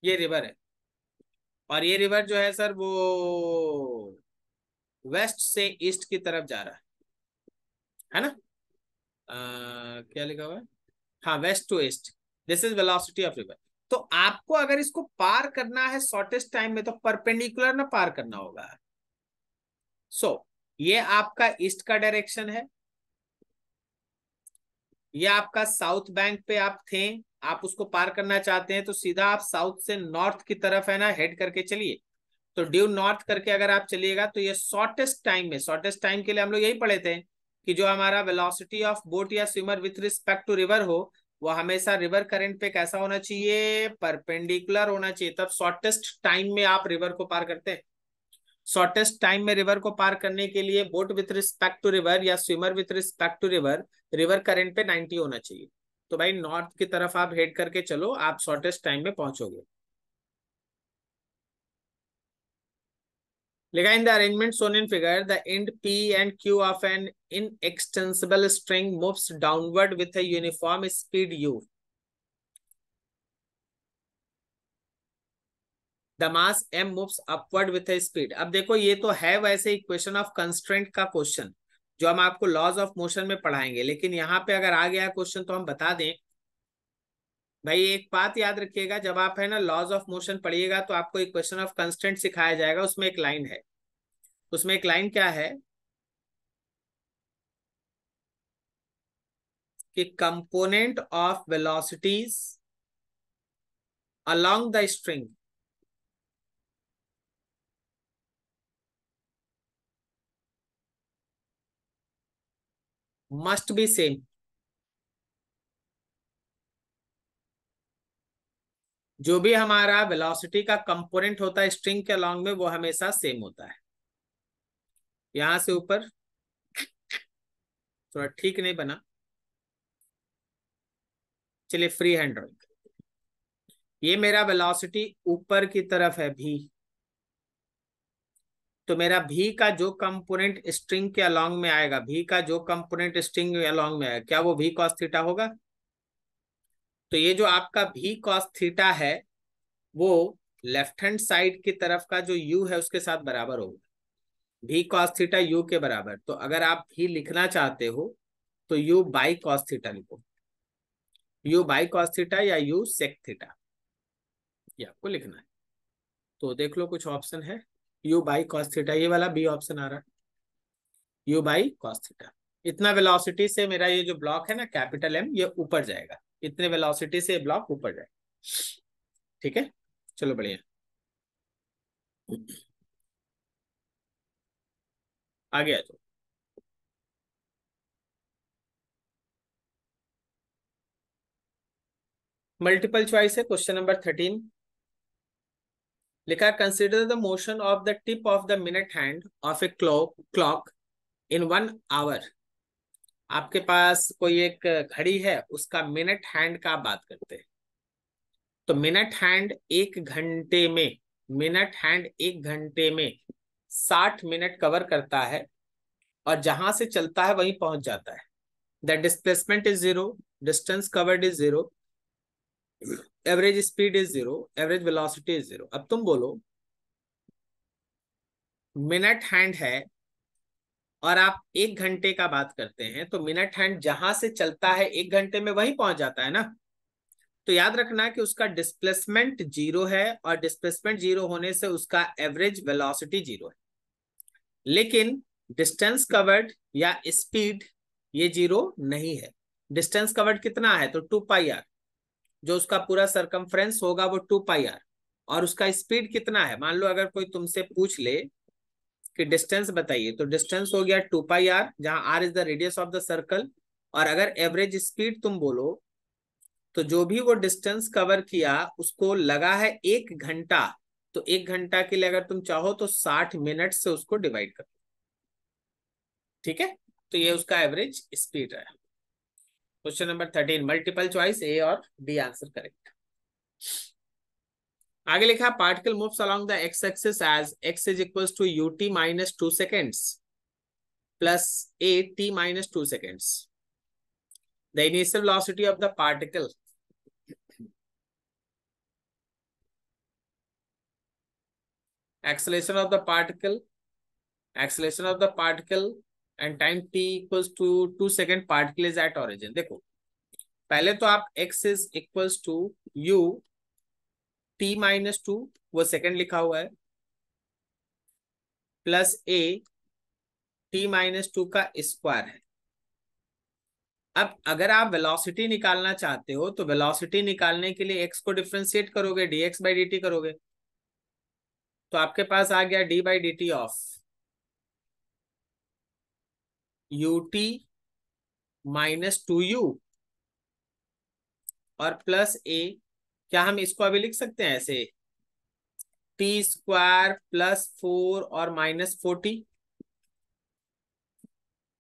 ये river है और ये river जो है sir वो waste से east की तरफ जा रहा है है ना आ, क्या लिखा हुआ है हाँ west to east this is velocity of river तो आपको अगर इसको पार करना है शॉर्टेस्ट टाइम में तो परपेंडिकुलर ना पार करना होगा सो so, ये आपका ईस्ट का डायरेक्शन है ये आपका साउथ बैंक पे आप थे आप उसको पार करना चाहते हैं तो सीधा आप साउथ से नॉर्थ की तरफ है ना हेड करके चलिए तो ड्यू नॉर्थ करके अगर आप चलिएगा तो ये शॉर्टेस्ट टाइम में शॉर्टेस्ट टाइम के लिए हम लोग यही पढ़े थे कि जो हमारा वेलोसिटी ऑफ बोट या swimmer with respect to river हो वो हमेशा रिवर करंट पे कैसा होना चाहिए परपेंडिकुलर होना चाहिए तब शॉर्टेस्ट टाइम में आप रिवर को पार करते हैं शॉर्टेस्ट टाइम में रिवर को पार करने के लिए boat with respect to river या swimmer with respect to river river current पे नाइनटी होना चाहिए तो भाई नॉर्थ की तरफ आप हेड करके चलो आप शॉर्टेस्ट टाइम में पहुंचोगे लिखा in the arrangement shown in figure the end P and Q of an inextensible string moves downward with uniform speed u the mass m moves upward with speed अब देखो ये तो है वैसे ही क्वेश्चन ऑफ कंस्टेंट का question जो हम आपको लॉज ऑफ मोशन में पढ़ाएंगे लेकिन यहाँ पे अगर आ गया क्वेश्चन तो हम बता दें भाई एक बात याद रखिएगा जब आप है ना लॉज ऑफ मोशन पढ़िएगा तो आपको एक क्वेश्चन ऑफ कंस्टेंट सिखाया जाएगा उसमें एक लाइन है उसमें एक लाइन क्या है कि component of velocities along the string must be same जो भी हमारा वेलोसिटी का कंपोनेंट होता है स्ट्रिंग के अलॉन्ग में वो हमेशा सेम होता है यहां से ऊपर थोड़ा ठीक नहीं बना चलिए फ्री हैंड ड्रॉइंग ये मेरा वेलोसिटी ऊपर की तरफ है भी तो मेरा भी का जो कंपोनेंट स्ट्रिंग के अलोंग में आएगा भी का जो कंपोनेंट स्ट्रिंग अलोंग में आएगा क्या वो भी कॉस थीटा होगा तो ये जो आपका भी कॉस थीटा है वो लेफ्ट हैंड साइड की तरफ का जो यू है उसके साथ बराबर होगा भी कॉस थीटा यू के बराबर तो अगर आप भी लिखना चाहते हो तो यू बाई कॉस थीटा लिखो यू बाई कॉस थीटा या यू सेक थीटा ये आपको लिखना है तो देख लो कुछ ऑप्शन है u बाई कॉस थीटा ये वाला बी ऑप्शन आ रहा है यू बाई कॉस थीटा इतना वेलोसिटी से मेरा ये जो ब्लॉक है ना कैपिटल एम ये ऊपर जाएगा इतने वेलोसिटी से ब्लॉक ऊपर जाएगा ठीक है चलो बढ़िया आगे आ जाओ मल्टीपल चॉइस है क्वेश्चन नंबर थर्टीन लिखा consider the motion of the tip of the minute hand of a clock clock in one hour आपके पास कोई एक घड़ी है उसका मिनट हैंड का बात करते हैं तो मिनट हैंड एक घंटे में मिनट हैंड एक घंटे में साठ मिनट कवर करता है और जहां से चलता है वहीं पहुंच जाता है the displacement is zero distance covered is zero average speed is zero average velocity is zero अब तुम बोलो मिनट हैंड है और आप एक घंटे का बात करते हैं तो मिनट हैंड जहां से चलता है एक घंटे में वहीं पहुंच जाता है ना तो याद रखना कि उसका डिस्प्लेसमेंट जीरो है और डिस्प्लेसमेंट जीरो होने से उसका एवरेज वेलोसिटी जीरो है लेकिन डिस्टेंस कवर्ड या स्पीड ये जीरो नहीं है डिस्टेंस कवर्ड कितना है तो टू पाई आर जो उसका पूरा सरकमफ्रेंस होगा वो टू पाई आर और उसका स्पीड कितना है मान लो अगर कोई तुमसे पूछ ले कि डिस्टेंस बताइए तो डिस्टेंस हो गया टू पाई आर जहां r is the radius of the circle और अगर एवरेज स्पीड तुम बोलो तो जो भी वो डिस्टेंस कवर किया उसको लगा है एक घंटा तो एक घंटा के लिए अगर तुम चाहो तो साठ मिनट से उसको डिवाइड कर ठीक है तो ये उसका एवरेज स्पीड है question number thirteen multiple choice A और बी आंसर करेक्ट आगे लिखा particle moves along the x axis as x is equal to u t minus two seconds plus a t minus two seconds the initial velocity of the particle acceleration of the particle acceleration of the particle and time t equals to two second particle is at origin देखो पहले तो आप x is equals to u t minus two वो second लिखा हुआ है plus a t minus two का square है अब अगर आप वेलोसिटी निकालना चाहते हो तो वेलोसिटी निकालने के लिए एक्स को डिफ्रेंशिएट करोगे d x by d t करोगे तो आपके पास आ गया d by d t of u t minus two u और प्लस ए क्या हम इसको अभी लिख सकते हैं ऐसे टी स्क्वायर प्लस फोर और माइनस फोर्टी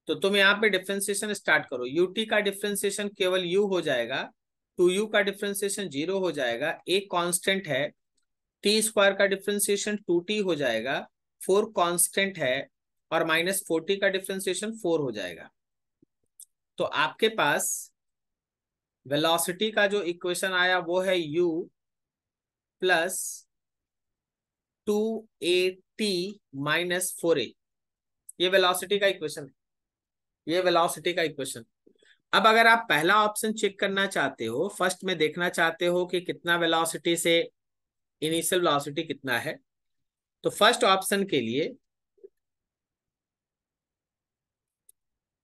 तो तुम यहां पे डिफ्रेंसिएशन स्टार्ट करो यू टी का डिफ्रेंसिएशन केवल यू हो जाएगा टू यू का डिफ्रेंसिएशन जीरो हो जाएगा ए कांस्टेंट है टी स्क्वायर का डिफ्रेंसिएशन टू टी हो जाएगा फोर कांस्टेंट है और माइनस फोर्टी का डिफ्रेंसिएशन फोर हो जाएगा तो आपके पास वेलोसिटी का जो इक्वेशन आया वो है u plus two a t minus four a ये वेलोसिटी का इक्वेशन है ये वेलोसिटी का इक्वेशन अब अगर आप पहला ऑप्शन चेक करना चाहते हो फर्स्ट में देखना चाहते हो कि कितना वेलोसिटी से इनिशियल वेलोसिटी कितना है तो फर्स्ट ऑप्शन के लिए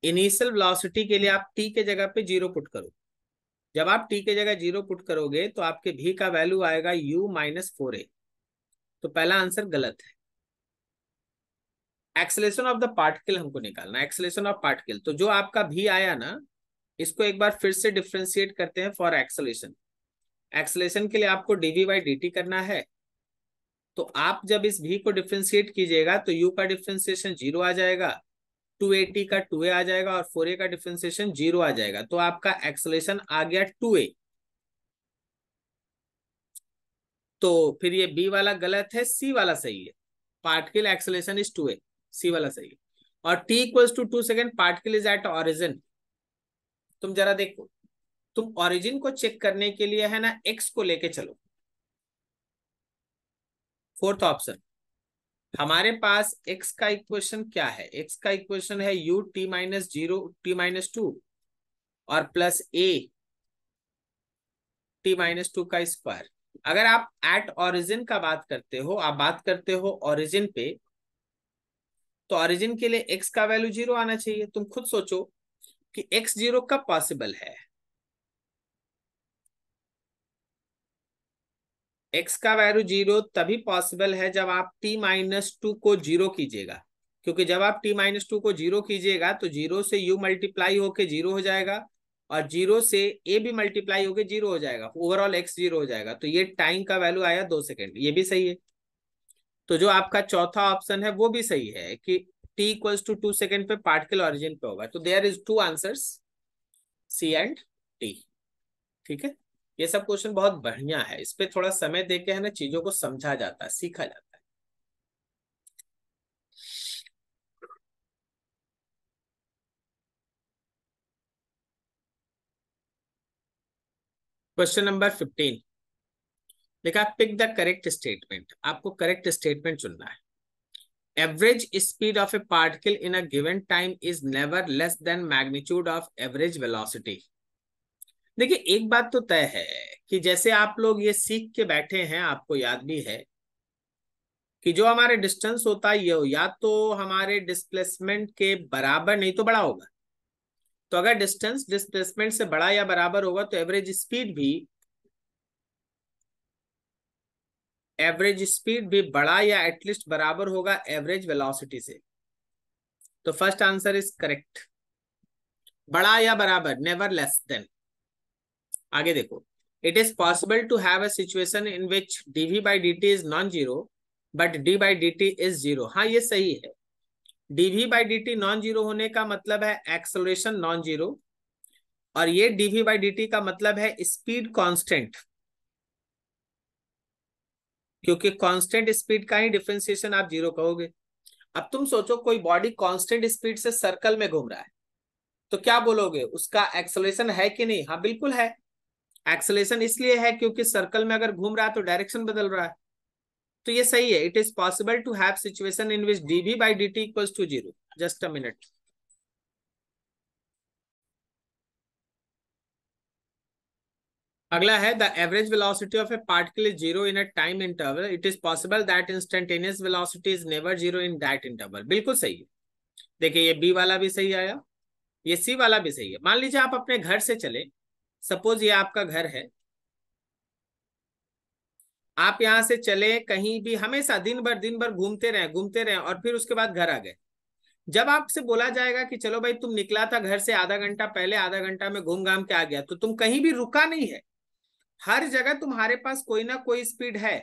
इनिशियल वेलोसिटी के लिए आप टी के जगह पे जीरो पुट करो जब आप टी के जगह जीरो पुट करोगे तो आपके भी का वैल्यू आएगा यू माइनस फोर ए तो पहला आंसर गलत है एक्सलेशन ऑफ द पार्टिकल हमको निकालना एक्सलेशन ऑफ पार्टिकल तो जो आपका भी आया ना इसको एक बार फिर से डिफ्रेंशिएट करते हैं फॉर एक्सलेशन एक्सलेशन के लिए आपको डीवी बाई डी करना है तो आप जब इस भी को डिफ्रेंशिएट कीजिएगा तो यू का डिफ्रेंसिएशन जीरो आ जाएगा two a t two a आ जाएगा और फोर ए का डिफ्रेंसिएशन जीरो आ जाएगा तो आपका एक्सलेशन आ गया टू ए तो फिर ये बी वाला गलत है सी वाला सही है particle acceleration is two a C वाला सही है और t equals to two second particle is at origin तुम जरा देखो तुम ऑरिजिन को चेक करने के लिए है ना एक्स को लेके चलो फोर्थ ऑप्शन हमारे पास x का इक्वेशन क्या है x का इक्वेशन है u t minus zero t minus two और plus a t minus two का स्क्वायर अगर आप एट ऑरिजिन का बात करते हो आप बात करते हो ऑरिजिन पे तो ऑरिजिन के लिए x का वैल्यू जीरो आना चाहिए तुम खुद सोचो कि x जीरो कब पॉसिबल है एक्स का वैल्यू जीरो तभी पॉसिबल है जब आप टी माइनस टू को जीरो कीजिएगा क्योंकि जब आप टी माइनस टू को जीरो कीजिएगा तो जीरो से यू मल्टीप्लाई होके जीरो हो जाएगा और जीरो से ए भी मल्टीप्लाई होके जीरो हो जाएगा ओवरऑल एक्स जीरो हो जाएगा तो ये टाइम का वैल्यू आया दो सेकेंड ये भी सही है तो जो आपका चौथा ऑप्शन है वो भी सही है कि t equals to two second पे पार्टिकल ऑरिजिन पे होगा तो there is two answers C and D ठीक है ये सब क्वेश्चन बहुत बढ़िया है इस पर थोड़ा समय दे के है ना चीजों को समझा जाता है सीखा जाता है क्वेश्चन नंबर फिफ्टीन देखा पिक द करेक्ट स्टेटमेंट आपको करेक्ट स्टेटमेंट चुनना है average speed of a particle in a given time is never less than magnitude of average velocity देखिए एक बात तो तय है कि जैसे आप लोग ये सीख के बैठे हैं आपको याद भी है कि जो हमारे डिस्टेंस होता है ये हो या तो हमारे डिस्प्लेसमेंट के बराबर नहीं तो बड़ा होगा तो अगर डिस्टेंस डिस्प्लेसमेंट से बड़ा या बराबर होगा तो एवरेज स्पीड भी एवरेज स्पीड भी बड़ा या एटलीस्ट बराबर होगा एवरेज वेलोसिटी से तो फर्स्ट आंसर इज करेक्ट बड़ा या बराबर नेवर लेस देन आगे देखो it is possible to have a situation in which d v by d t is non zero but d by d t is zero हाँ ये सही है d v by d t non zero होने का मतलब है एक्सलोरेशन नॉन जीरो और ये डीवी बाई डी टी का मतलब है स्पीड कॉन्स्टेंट क्योंकि कॉन्स्टेंट स्पीड का ही डिफ्रेंसिएशन आप जीरो कहोगे अब तुम सोचो कोई बॉडी कॉन्स्टेंट स्पीड से सर्कल में घूम रहा है तो क्या बोलोगे उसका एक्सलेशन है कि नहीं हाँ बिल्कुल है एक्सलेशन इसलिए है क्योंकि सर्कल में अगर घूम रहा है तो डायरेक्शन बदल रहा है तो ये सही है it is possible to have situation in which d v by d t equal to zero just a minute अगला है the average velocity of a particle is zero in a time interval it is possible that instantaneous velocity is never zero in that interval बिल्कुल सही है देखिए ये B वाला भी सही आया ये सी वाला भी सही है मान लीजिए आप अपने घर से चले सपोज ये आपका घर है आप यहां से चले कहीं भी हमेशा दिन भर दिन भर घूमते रहे घूमते रहे और फिर उसके बाद घर आ गए जब आपसे बोला जाएगा कि चलो भाई तुम निकला था घर से आधा घंटा पहले आधा घंटा में घूम घाम के आ गया तो तुम कहीं भी रुका नहीं है हर जगह तुम्हारे पास कोई ना कोई स्पीड है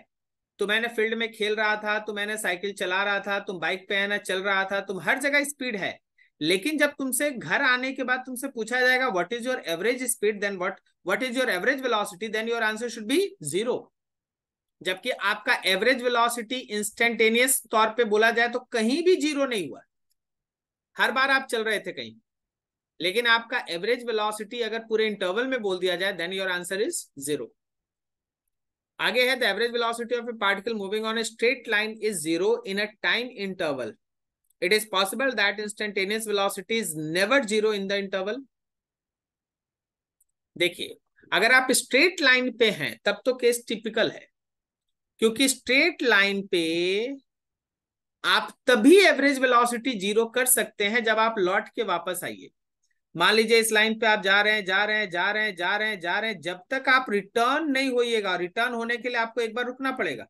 तो मैंने फील्ड में खेल रहा था तो मैंने साइकिल चला रहा था तुम बाइक पे है ना चल रहा था तुम हर जगह स्पीड है लेकिन जब तुमसे घर आने के बाद तुमसे पूछा जाएगा what is your average speed then what what is your average velocity then your answer should be zero जबकि आपका एवरेज वेलोसिटी इंस्टेंटेनियस तौर पे बोला जाए तो कहीं भी जीरो नहीं हुआ हर बार आप चल रहे थे कहीं लेकिन आपका एवरेज वेलोसिटी अगर पूरे इंटरवल में बोल दिया जाए then your answer is zero आगे है the average velocity of a particle moving on a straight line is zero in a time interval it is possible that instantaneous velocity is never zero in the interval देखिए अगर आप straight line पे हैं तब तो case typical है क्योंकि straight line पे आप तभी एवरेज वेलोसिटी जीरो कर सकते हैं जब आप लौट के वापस आइए मान लीजिए इस लाइन पे आप जा रहे हैं जा रहे हैं जा रहे हैं जा रहे हैं जा रहे हैं जब तक आप रिटर्न नहीं होइएगा रिटर्न होने के लिए आपको एक बार रुकना पड़ेगा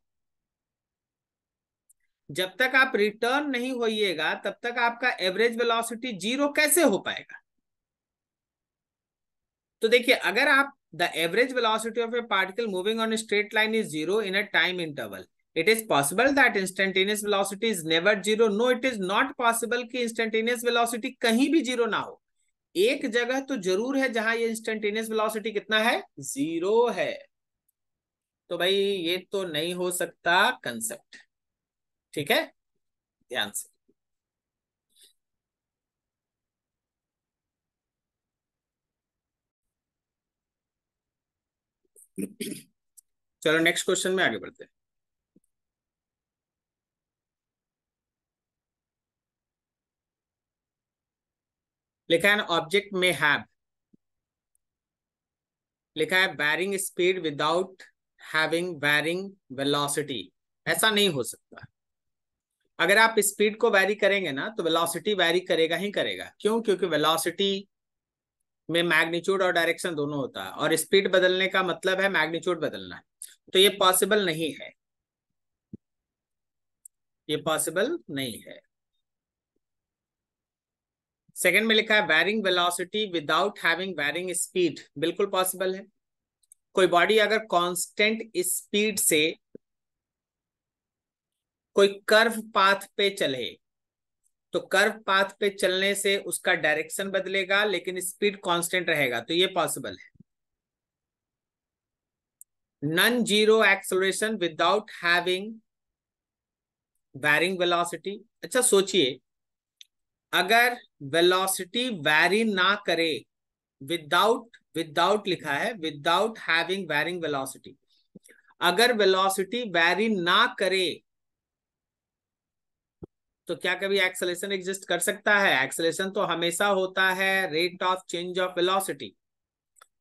जब तक आप रिटर्न नहीं होइएगा तब तक आपका एवरेज वेलोसिटी जीरो कैसे हो पाएगा तो देखिए अगर आप the average velocity of a particle moving on straight line is zero in a time interval it is possible that instantaneous velocity is never zero no it is not possible कि instantaneous velocity कहीं भी zero ना हो एक जगह तो जरूर है जहां ये इंस्टेंटेनियस वेलोसिटी कितना है जीरो है तो भाई ये तो नहीं हो सकता कंसेप्ट ठीक है ध्यान से चलो नेक्स्ट क्वेश्चन में आगे बढ़ते हैं लिखा है ऑब्जेक्ट में हैव लिखा है varying speed without having varying velocity ऐसा नहीं हो सकता अगर आप स्पीड को वैरी करेंगे ना तो वेलोसिटी वैरी करेगा ही करेगा क्यों क्योंकि वेलोसिटी में मैग्नीट्यूड और डायरेक्शन दोनों होता है और स्पीड बदलने का मतलब है मैग्नीट्यूड बदलना तो ये पॉसिबल नहीं है ये पॉसिबल नहीं है सेकंड में लिखा है varying velocity without having varying speed बिल्कुल पॉसिबल है कोई बॉडी अगर कांस्टेंट स्पीड से कोई कर्व पाथ पे चले तो कर्व पाथ पे चलने से उसका डायरेक्शन बदलेगा लेकिन स्पीड कांस्टेंट रहेगा तो ये पॉसिबल है non zero acceleration without having varying velocity अच्छा सोचिए अगर वेलोसिटी वैरी ना करे विदाउट विदाउट लिखा है विदाउट हैविंग वैरिंग वेलोसिटी अगर वेलोसिटी वैरी ना करे तो क्या कभी एक्सलेशन एग्जिस्ट कर सकता है एक्सलेशन तो हमेशा होता है rate of change of velocity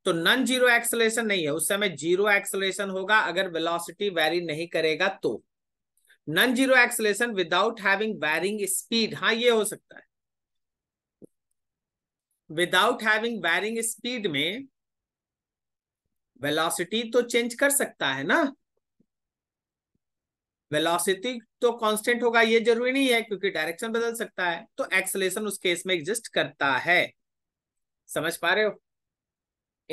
तो नॉन जीरो एक्सलेशन नहीं है उस समय जीरो एक्सलेशन होगा अगर वेलोसिटी वेरी नहीं करेगा तो non zero acceleration without having varying speed हाँ ये हो सकता है विदाउट हैविंग वेरिंग स्पीड में वेलोसिटी तो चेंज कर सकता है ना वेलोसिटी तो कांस्टेंट होगा ये जरूरी नहीं है क्योंकि डायरेक्शन बदल सकता है तो एक्सलेशन उस केस में एग्जिस्ट करता है समझ पा रहे हो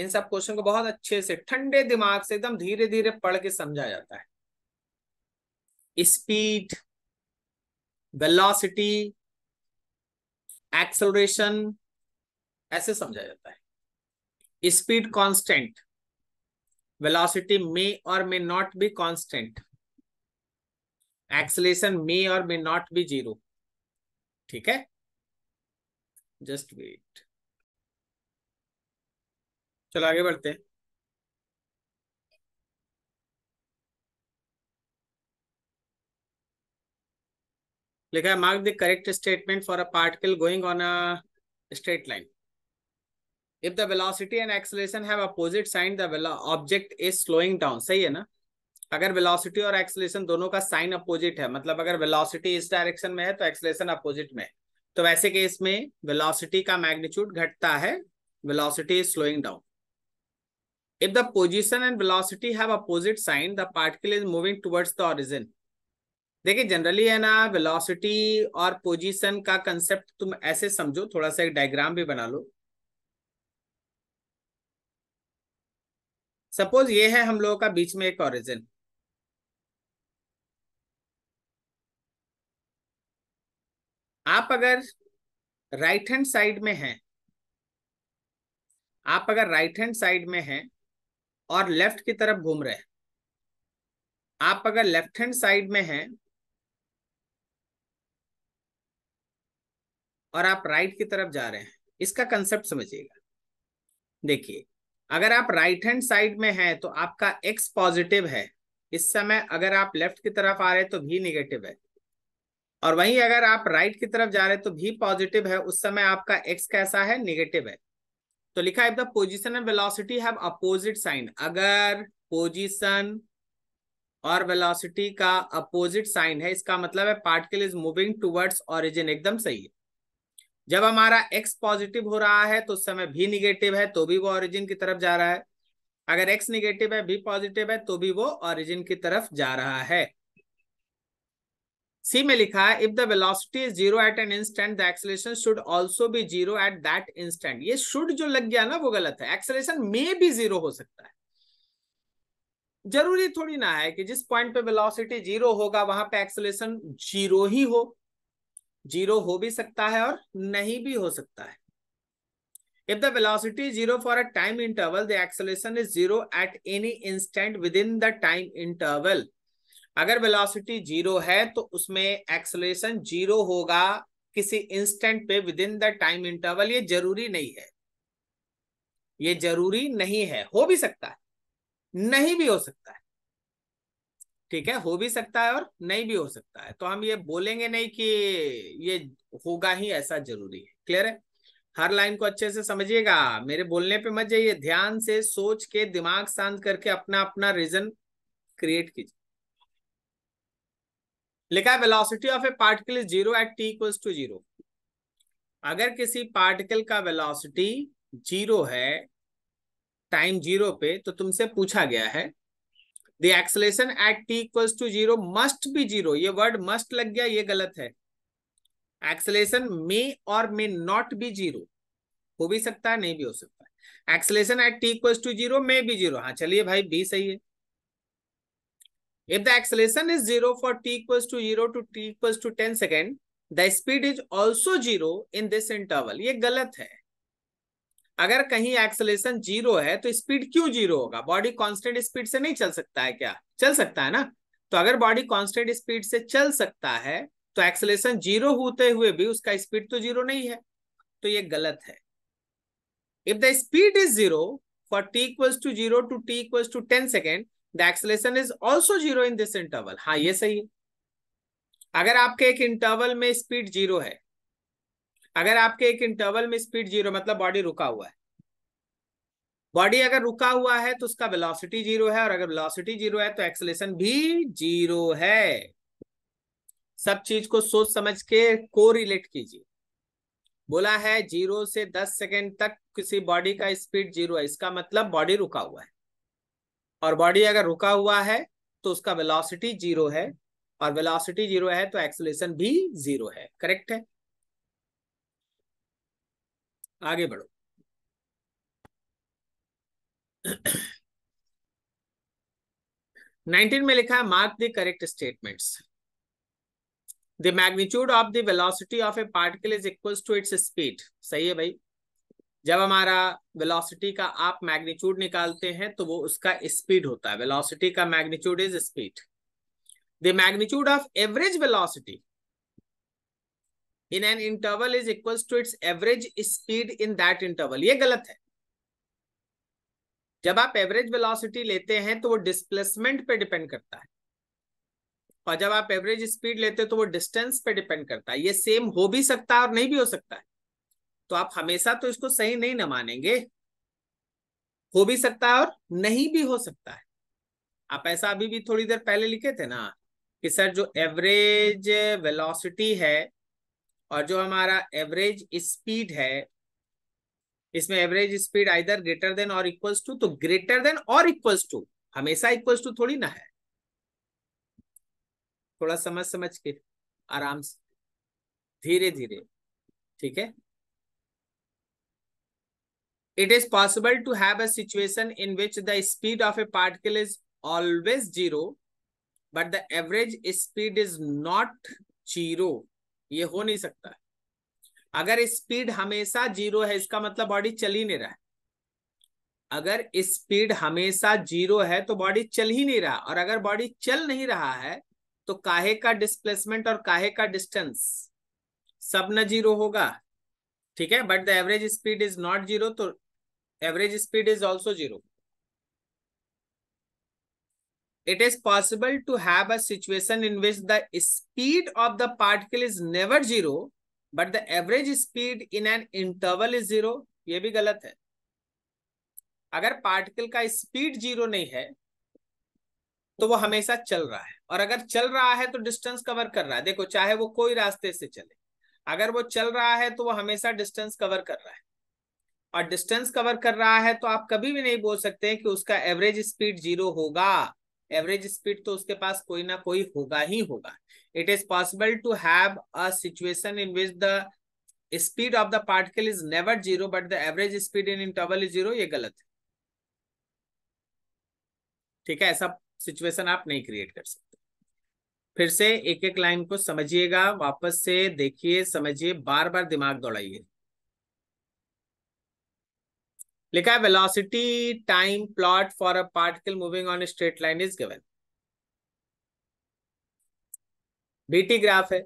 इन सब क्वेश्चन को बहुत अच्छे से ठंडे दिमाग से एकदम धीरे धीरे पढ़ के समझा जाता है स्पीड वेलोसिटी एक्सलोरेशन ऐसे समझा जाता है speed constant velocity may or may not be constant acceleration may or may not B zero ठीक है जस्ट वेट चलो आगे बढ़ते हैं लिखा mark the correct statement for a particle going on a straight line if the velocity and acceleration have opposite sign the object is slowing down सही है ना अगर वेलोसिटी और एक्सलेशन दोनों का साइन अपोजिट है मतलब अगर वेलोसिटी इस डायरेक्शन में है तो एक्सलेशन अपोजिट में है तो वैसे केस में वेलोसिटी का मैग्नीट्यूड घटता है velocity is slowing down if the position and velocity have opposite sign the particle is moving towards the origin देखिए जनरली है ना वेलोसिटी और पोजिशन का कंसेप्ट तुम ऐसे समझो थोड़ा सा एक डायग्राम भी बना लो सपोज ये है हम लोगों का बीच में एक ओरिजिन आप अगर राइट हैंड साइड में हैं आप अगर राइट हैंड साइड में हैं और लेफ्ट की तरफ घूम रहे हैं आप अगर लेफ्ट हैंड साइड में हैं और आप राइट की तरफ जा रहे हैं इसका कंसेप्ट समझिएगा देखिए अगर आप राइट हैंड साइड में हैं तो आपका एक्स पॉजिटिव है इस समय अगर आप लेफ्ट की तरफ आ रहे हैं तो भी निगेटिव है और वहीं अगर आप राइट की तरफ जा रहे हैं तो भी पॉजिटिव है उस समय आपका एक्स कैसा है निगेटिव है तो लिखा है position and velocity have opposite sign अगर पोजिशन और वेलोसिटी का अपोजिट साइन है इसका मतलब है particle is moving towards origin एकदम सही है जब हमारा एक्स पॉजिटिव हो रहा है तो उस समय भी निगेटिव है तो भी वो ओरिजिन की तरफ जा रहा है अगर एक्स निगेटिव है भी पॉजिटिव है तो भी वो ऑरिजिन की तरफ जा रहा है सी में लिखा है if the velocity is zero at an instant the acceleration should also be zero at that instant ये शुड जो लग गया ना वो गलत है एक्सेलेरेशन में भी जीरो हो सकता है जरूरी थोड़ी ना है कि जिस पॉइंट पे वेलोसिटी जीरो होगा वहां पे एक्सेलेरेशन जीरो ही हो जीरो हो भी सकता है और नहीं भी हो सकता है if the velocity zero for a time interval the the is zero at any instant within the time interval अगर वेलोसिटी जीरो है तो उसमें एक्सलेशन जीरो होगा किसी इंस्टेंट पे within the time interval ये जरूरी नहीं है ये जरूरी नहीं है हो भी सकता है नहीं भी हो सकता है ठीक है हो भी सकता है और नहीं भी हो सकता है तो हम ये बोलेंगे नहीं कि ये होगा ही ऐसा जरूरी है क्लियर है हर लाइन को अच्छे से समझिएगा मेरे बोलने पे मत जाइए ध्यान से सोच के दिमाग शांत करके अपना अपना रीजन क्रिएट कीजिए लिखा है velocity of a particle is zero at t equals to zero अगर किसी पार्टिकल का वेलोसिटी जीरो है टाइम जीरो पे तो तुमसे पूछा गया है the acceleration at t equals to zero must be zero ये वर्ड मस्ट लग गया ये गलत है acceleration may or may not भी जीरो हो भी सकता है नहीं भी हो सकता है acceleration at t equals to zero may be zero हाँ चलिए भाई बी सही है If the acceleration is zero for t equals to zero to t equals to 10 second, the speed is also zero in this interval. ये गलत है अगर कहीं एक्सेलेशन जीरो है तो स्पीड क्यों जीरो होगा बॉडी कांस्टेंट स्पीड से नहीं चल सकता है क्या चल सकता है ना तो अगर बॉडी कांस्टेंट स्पीड से चल सकता है तो एक्सेलेशन जीरो होते हुए भी उसका स्पीड तो जीरो नहीं है तो ये गलत है if the speed is zero for t equals to zero to t equals to ten second the acceleration is also zero in this interval हाँ ये सही है अगर आपके एक इंटरवल में स्पीड जीरो है अगर आपके एक इंटरवल में स्पीड जीरो मतलब बॉडी रुका हुआ है बॉडी अगर रुका हुआ है तो उसका वेलोसिटी जीरो है और अगर वेलोसिटी जीरो है तो एक्सलेशन भी जीरो है सब चीज को सोच समझ के को रिलेट कीजिए बोला है जीरो से दस सेकेंड तक किसी बॉडी का स्पीड जीरो है इसका मतलब बॉडी रुका हुआ है और बॉडी अगर रुका हुआ है तो उसका वेलोसिटी जीरो है और वेलोसिटी जीरो है तो एक्सलेशन भी जीरो है करेक्ट है आगे बढ़ो नाइनटीन में लिखा है mark the correct statements the magnitude of the velocity of a particle is equals to its speed सही है भाई जब हमारा वेलोसिटी का आप मैग्नीट्यूड निकालते हैं तो वो उसका स्पीड होता है वेलोसिटी का magnitude is speed the magnitude of average velocity in an interval is equal to its average speed in that interval ये गलत है जब आप एवरेज वेलोसिटी लेते हैं तो वो डिस्प्लेसमेंट पे डिपेंड करता है और जब आप एवरेज स्पीड लेते हैं तो वो डिस्टेंस पे डिपेंड करता है ये सेम हो भी सकता है और नहीं भी हो सकता है तो आप हमेशा तो इसको सही नहीं ना मानेंगे हो भी सकता है और नहीं भी हो सकता है आप ऐसा अभी भी थोड़ी देर पहले लिखे थे ना कि सर जो एवरेज वेलोसिटी है और जो हमारा एवरेज स्पीड है इसमें average speed either greater than or equals to तो greater than or equals to हमेशा इक्वल्स टू थोड़ी ना है थोड़ा समझ समझ के आराम से धीरे धीरे ठीक है it is possible to have a situation in which the speed of a particle is always zero but the average speed is not zero हो नहीं सकता अगर स्पीड हमेशा जीरो है इसका मतलब बॉडी चल ही नहीं रहा है अगर स्पीड हमेशा जीरो है तो बॉडी चल ही नहीं रहा और अगर बॉडी चल नहीं रहा है तो काहे का डिस्प्लेसमेंट और काहे का डिस्टेंस सब न जीरो होगा ठीक है but the average speed is not zero तो average speed is also zero. It is possible to have a situation in which the speed of the particle is never zero, but the average speed in an interval is zero. ये भी गलत है अगर particle का speed zero नहीं है तो वो हमेशा चल रहा है और अगर चल रहा है तो डिस्टेंस कवर कर रहा है देखो चाहे वो कोई रास्ते से चले अगर वो चल रहा है तो वो हमेशा डिस्टेंस कवर कर रहा है और डिस्टेंस कवर कर रहा है तो आप कभी भी नहीं बोल सकते कि उसका एवरेज स्पीड जीरो होगा एवरेज स्पीड तो उसके पास कोई ना कोई होगा ही होगा it is possible to have a situation in which the speed of the particle is never zero but the average speed in interval is zero ये गलत है ठीक है ऐसा सिचुएशन आप नहीं क्रिएट कर सकते फिर से एक एक लाइन को समझिएगा वापस से देखिए समझिए बार बार दिमाग दौड़ाइए लिखा है velocity time plot for a particle moving on straight line is given VT graph है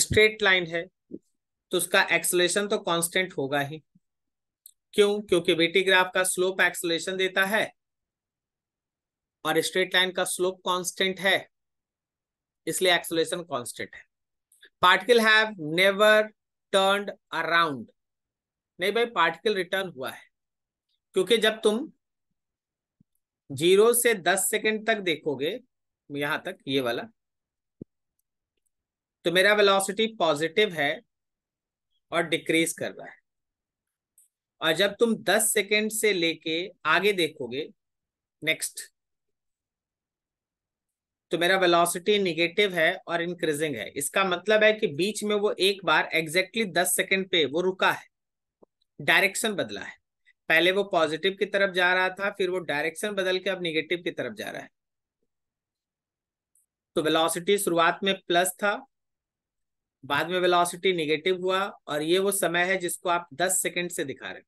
स्ट्रेट लाइन है तो उसका एक्सलेशन तो कांस्टेंट होगा ही क्यों क्योंकि बीटी ग्राफ का स्लोप एक्सलेशन देता है और स्ट्रेट लाइन का स्लोप कांस्टेंट है इसलिए एक्सलेशन कांस्टेंट है particle have never turned around नहीं भाई पार्टिकल रिटर्न हुआ है क्योंकि जब तुम जीरो से दस सेकेंड तक देखोगे यहां तक ये वाला तो मेरा वेलोसिटी पॉजिटिव है और डिक्रीज कर रहा है और जब तुम दस सेकेंड से लेके आगे देखोगे नेक्स्ट तो मेरा वेलोसिटी निगेटिव है और इंक्रीजिंग है इसका मतलब है कि बीच में वो एक बार एग्जैक्टली exactly 10 सेकेंड पे वो रुका है डायरेक्शन बदला है पहले वो पॉजिटिव की तरफ जा रहा था फिर वो डायरेक्शन बदल के अब निगेटिव की तरफ जा रहा है तो वेलोसिटी शुरुआत में प्लस था बाद में वेलोसिटी निगेटिव हुआ और ये वो समय है जिसको आप 10 सेकंड से दिखा रहे हैं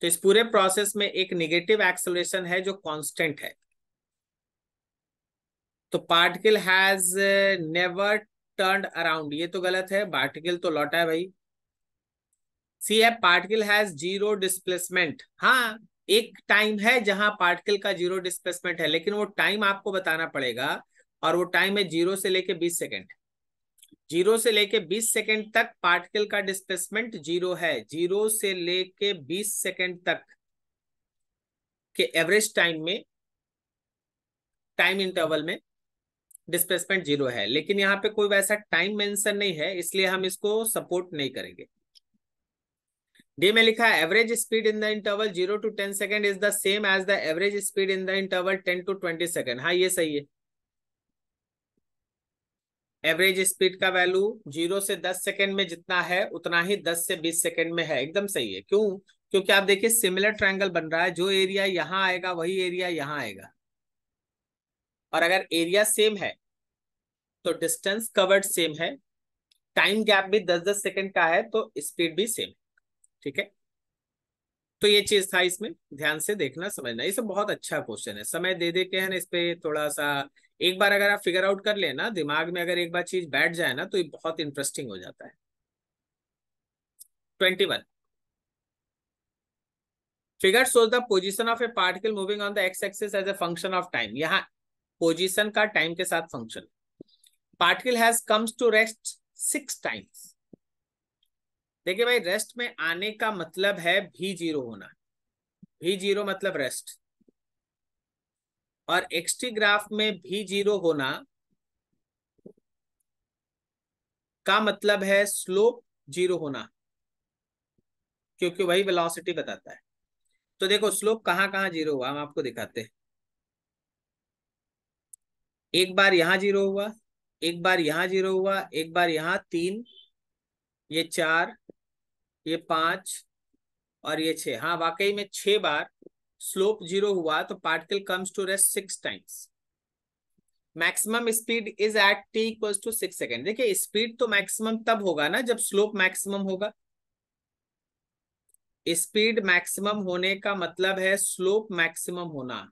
तो इस पूरे प्रोसेस में एक निगेटिव एक्सलेशन है जो कांस्टेंट है तो particle has never turn around ये तो गलत है पार्टिकल तो लौटा है भाई सी है पार्टिकल हैज जीरो डिस्प्लेसमेंट हाँ एक टाइम है जहां पार्टिकल का जीरो डिस्प्लेसमेंट है लेकिन वो टाइम आपको बताना पड़ेगा और वो टाइम है जीरो से लेके बीस सेकेंड जीरो से लेके बीस सेकेंड तक पार्टिकल का डिस्प्लेसमेंट जीरो है जीरो से लेके बीस सेकेंड तक के एवरेज टाइम में टाइम इंटरवल में डिस्प्लेसमेंट जीरो है लेकिन यहाँ पे कोई वैसा टाइम मेंशन नहीं है इसलिए हम इसको सपोर्ट नहीं करेंगे डी में लिखा है average speed in the interval zero to ten second is the same as the average speed in the interval ten to twenty second हाँ ये सही है एवरेज स्पीड का वैल्यू जीरो से दस सेकेंड में जितना है उतना ही दस से बीस सेकेंड में है एकदम सही है क्यों क्योंकि आप देखिए सिमिलर ट्रायंगल बन रहा है जो एरिया यहाँ आएगा वही एरिया यहाँ आएगा और अगर एरिया सेम है तो डिस्टेंस कवर्ड सेम है टाइम गैप भी दस दस सेकेंड का है तो स्पीड भी सेम है ठीक है तो ये चीज था इसमें ध्यान से देखना समझना ये सब बहुत अच्छा क्वेश्चन है समय दे दे के है ना इस पर थोड़ा सा एक बार अगर आप फिगर आउट कर लेना दिमाग में अगर एक बार चीज बैठ जाए ना तो ये बहुत इंटरेस्टिंग हो जाता है twenty one figure shows the position of a particle moving on the x axis as a function of time यहाँ पोजिशन का टाइम के साथ function particle has comes to rest six times देखिए भाई रेस्ट में आने का मतलब है भी जीरो होना भी जीरो मतलब रेस्ट और एक्सटी ग्राफ में भी जीरो होना का मतलब है स्लोप जीरो होना क्योंकि वही वेलोसिटी बताता है तो देखो स्लोप कहाँ कहाँ जीरो हुआ हम आपको दिखाते हैं एक बार यहां जीरो हुआ एक बार यहां जीरो हुआ एक बार यहां तीन ये चार ये पांच और ये छह हाँ वाकई में छह बार स्लोप जीरो हुआ तो particle comes to rest six times maximum speed is at t equals to six second देखिए स्पीड तो मैक्सिमम तब होगा ना जब स्लोप मैक्सिमम होगा स्पीड मैक्सिमम होने का मतलब है स्लोप मैक्सिमम होना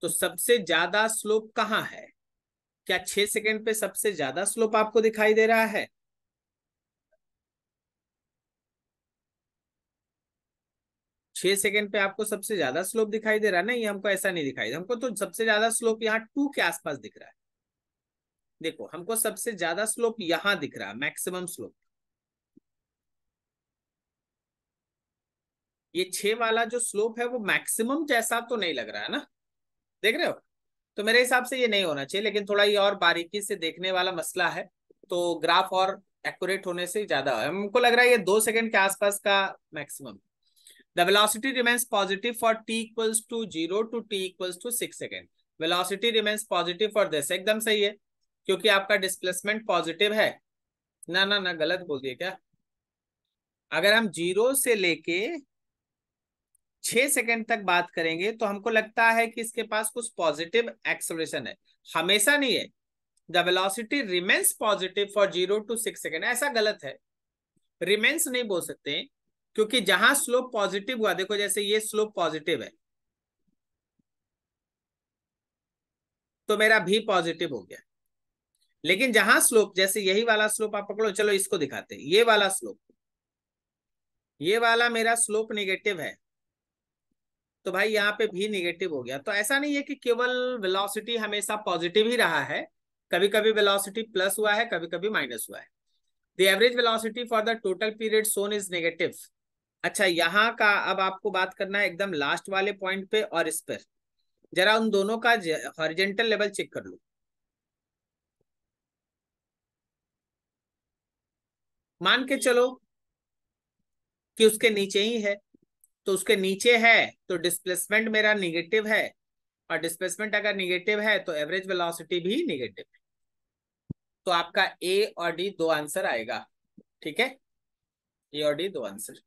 तो सबसे ज्यादा स्लोप कहाँ है क्या छह सेकेंड पे सबसे ज्यादा स्लोप आपको दिखाई दे रहा है छह सेकंड पे आपको सबसे ज्यादा स्लोप दिखाई दे रहा है ना ये हमको ऐसा नहीं दिखाई दे हमको तो सबसे ज्यादा स्लोप यहाँ टू के आसपास दिख रहा है देखो हमको सबसे ज्यादा स्लोप यहाँ दिख रहा है मैक्सिमम स्लोप ये छह वाला जो स्लोप है वो मैक्सिमम जैसा तो नहीं लग रहा है ना देख रहे हो तो मेरे हिसाब से ये नहीं होना चाहिए लेकिन थोड़ा ये और बारीकी से देखने वाला मसला है तो ग्राफ और एक्यूरेट होने से ज्यादा हमको लग रहा है ये दो सेकंड के आसपास का maximum The velocity remains positive for t equals to zero to t equals to six second velocity remains positive for this एकदम सही है क्योंकि आपका डिस्प्लेसमेंट पॉजिटिव है ना ना ना गलत बोल दिए क्या अगर हम जीरो से लेके छह सेकंड तक बात करेंगे तो हमको लगता है कि इसके पास कुछ पॉजिटिव एक्सलेशन है हमेशा नहीं है the velocity remains positive for zero to six second ऐसा गलत है रिमेन्स नहीं बोल सकते क्योंकि जहां स्लोप पॉजिटिव हुआ देखो जैसे ये स्लोप पॉजिटिव है तो मेरा भी पॉजिटिव हो गया लेकिन जहां स्लोप जैसे यही वाला स्लोप आप पकड़ो चलो इसको दिखाते हैं ये वाला स्लोप ये वाला मेरा स्लोप नेगेटिव है तो भाई यहाँ पे भी नेगेटिव हो गया तो ऐसा नहीं है कि केवल वेलोसिटी हमेशा पॉजिटिव ही रहा है कभी कभी वेलोसिटी प्लस हुआ है कभी कभी माइनस हुआ है the average velocity for the total period shown is negative अच्छा यहाँ का अब आपको बात करना है एकदम लास्ट वाले पॉइंट पे और इस पर जरा उन दोनों का हॉरिजेंटल लेवल चेक कर लो मान के चलो कि उसके नीचे ही है तो उसके नीचे है तो डिस्प्लेसमेंट मेरा निगेटिव है और डिस्प्लेसमेंट अगर निगेटिव है तो एवरेज वेलोसिटी भी निगेटिव है तो आपका ए और डी दो आंसर आएगा ठीक है ए और डी दो आंसर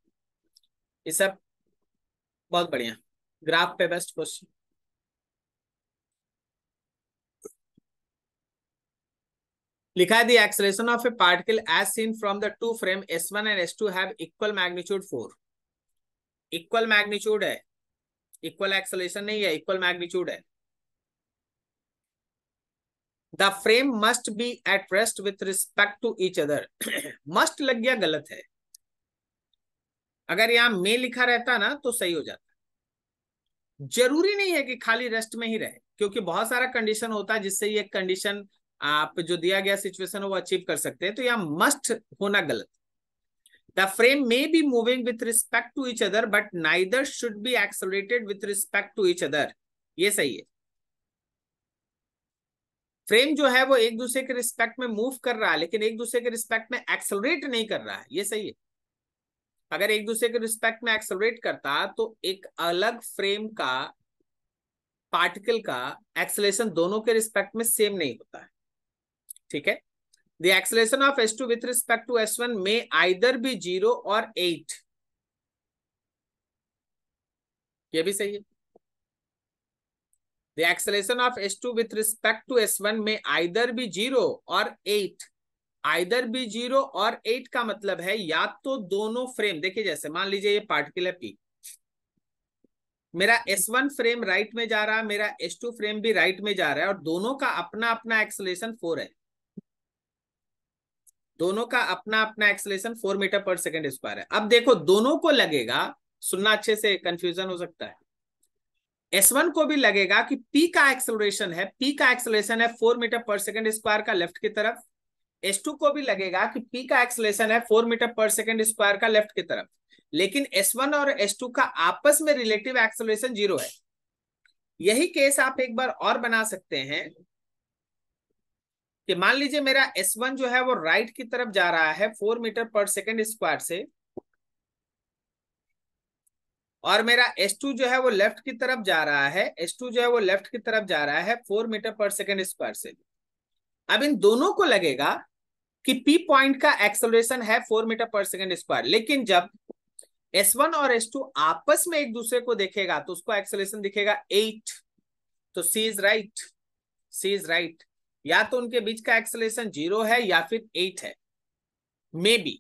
ये सब बहुत बढ़िया ग्राफ पे बेस्ट क्वेश्चन लिखा है the acceleration of a particle as seen from the two frame S one and S two have equal magnitude four equal magnitude है इक्वल एक्सलेशन नहीं है इक्वल मैग्नीट्यूड है the frame must be at rest with respect to each other must लग गया गलत है अगर यहाँ मे लिखा रहता ना तो सही हो जाता जरूरी नहीं है कि खाली रेस्ट में ही रहे क्योंकि बहुत सारा कंडीशन होता है जिससे ये कंडीशन आप जो दिया गया सिचुएशन है वो अचीव कर सकते हैं तो यहाँ मस्ट होना गलत the frame may be moving with respect to each other but neither should be accelerated with respect to each other ये सही है फ्रेम जो है वो एक दूसरे के रिस्पेक्ट में मूव कर रहा है लेकिन एक दूसरे के रिस्पेक्ट में एक्सलरेट नहीं कर रहा है ये सही है अगर एक दूसरे के रिस्पेक्ट में एक्सलरेट करता तो एक अलग फ्रेम का पार्टिकल का एक्सलेशन दोनों के रिस्पेक्ट में सेम नहीं होता है ठीक है the acceleration of S two with respect to S one may either be zero or eight ये भी सही है the acceleration of S two with respect to S one may either be zero or eight either be zero or eight का मतलब है या तो दोनों फ्रेम देखिए जैसे मान लीजिए ये पार्टिकल है e। पी मेरा वन फ्रेम राइट में जा रहा है मेरा टू फ्रेम भी राइट में जा रहा है और दोनों का अपना अपना एक्सलेशन फोर है दोनों का अपना अपना acceleration four meter per second square है अब देखो दोनों को लगेगा सुनना अच्छे से कंफ्यूजन हो सकता है S1 को भी लगेगा कि P का एक्सलोरेशन है P का एक्सलोरेशन है four meter per second square का लेफ्ट की तरफ एस टू को भी लगेगा कि पी का एक्सलेशन है four meter per second square का लेफ्ट की तरफ लेकिन एस वन और एस टू का आपस में रिलेटिव एक्सलेशन जीरो है यही केस आप एक बार और बना सकते हैं कि मान लीजिए मेरा S1 जो है वो राइट की तरफ जा रहा है four meter per second square से और मेरा S2 जो है वो लेफ्ट की तरफ जा रहा है S2 जो है वो लेफ्ट की तरफ जा रहा है four meter per second square से अब इन दोनों को लगेगा कि पी पॉइंट का एक्सेलरेशन है four meter per second square लेकिन जब S1 और S2 आपस में एक दूसरे को देखेगा तो उसको एक्सलेशन दिखेगा एट तो C is right C is right या तो उनके बीच का एक्सलेशन जीरो है या फिर एट है मे बी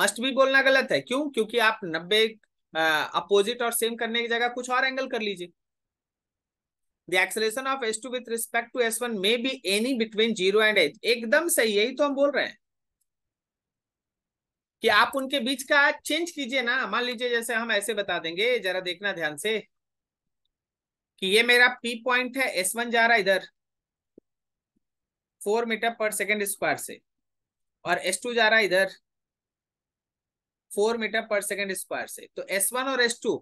मस्ट भी बोलना गलत है क्यों क्योंकि आप नब्बे अपोजिट और सेम करने की जगह कुछ और एंगल कर लीजिए the acceleration of S2 with respect to S1 may be any between zero and eight एकदम सही यही तो हम बोल रहे हैं कि आप उनके बीच का चेंज कीजिए ना मान लीजिए जैसे हम ऐसे बता देंगे जरा देखना ध्यान से कि ये मेरा पी पॉइंट है एस वन जा रहा है इधर four meter per second square से और एस टू जा रहा है इधर four meter per second square से तो एस वन और एस टू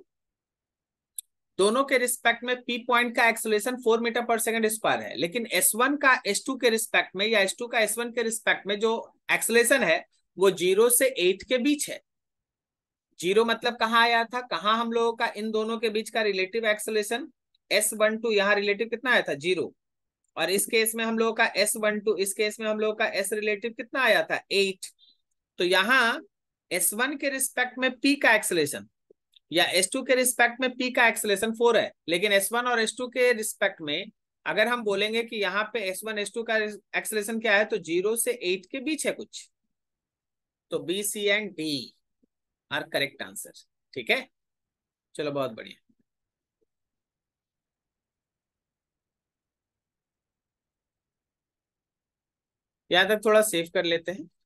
दोनों के रिस्पेक्ट में पी पॉइंट का acceleration four meter per second square है लेकिन एस वन का एस टू के रिस्पेक्ट में या एस टू का एस वन के रिस्पेक्ट में जो एक्सोलेशन है वो जीरो से एट के बीच है जीरो मतलब कहाँ आया था कहाँ हम लोगों का इन दोनों के बीच का relative acceleration S one two यहाँ रिलेटिव कितना आया था जीरो और इस केस में हम लोगों का एस वन टू इस केस में हम लोगों का एस रिलेटिव कितना आया था एट तो यहाँ एस वन के रिस्पेक्ट में पी का एक्सलेशन या एस टू के रिस्पेक्ट में पी का एक्सलेशन फोर है लेकिन एस वन और एस टू के रिस्पेक्ट में अगर हम बोलेंगे कि यहाँ पे एस वन एस टू का एक्सलेशन क्या है तो जीरो से एट के बीच है कुछ तो B C and D are correct answer ठीक है चलो बहुत बढ़िया याद तक थोड़ा सेव कर लेते हैं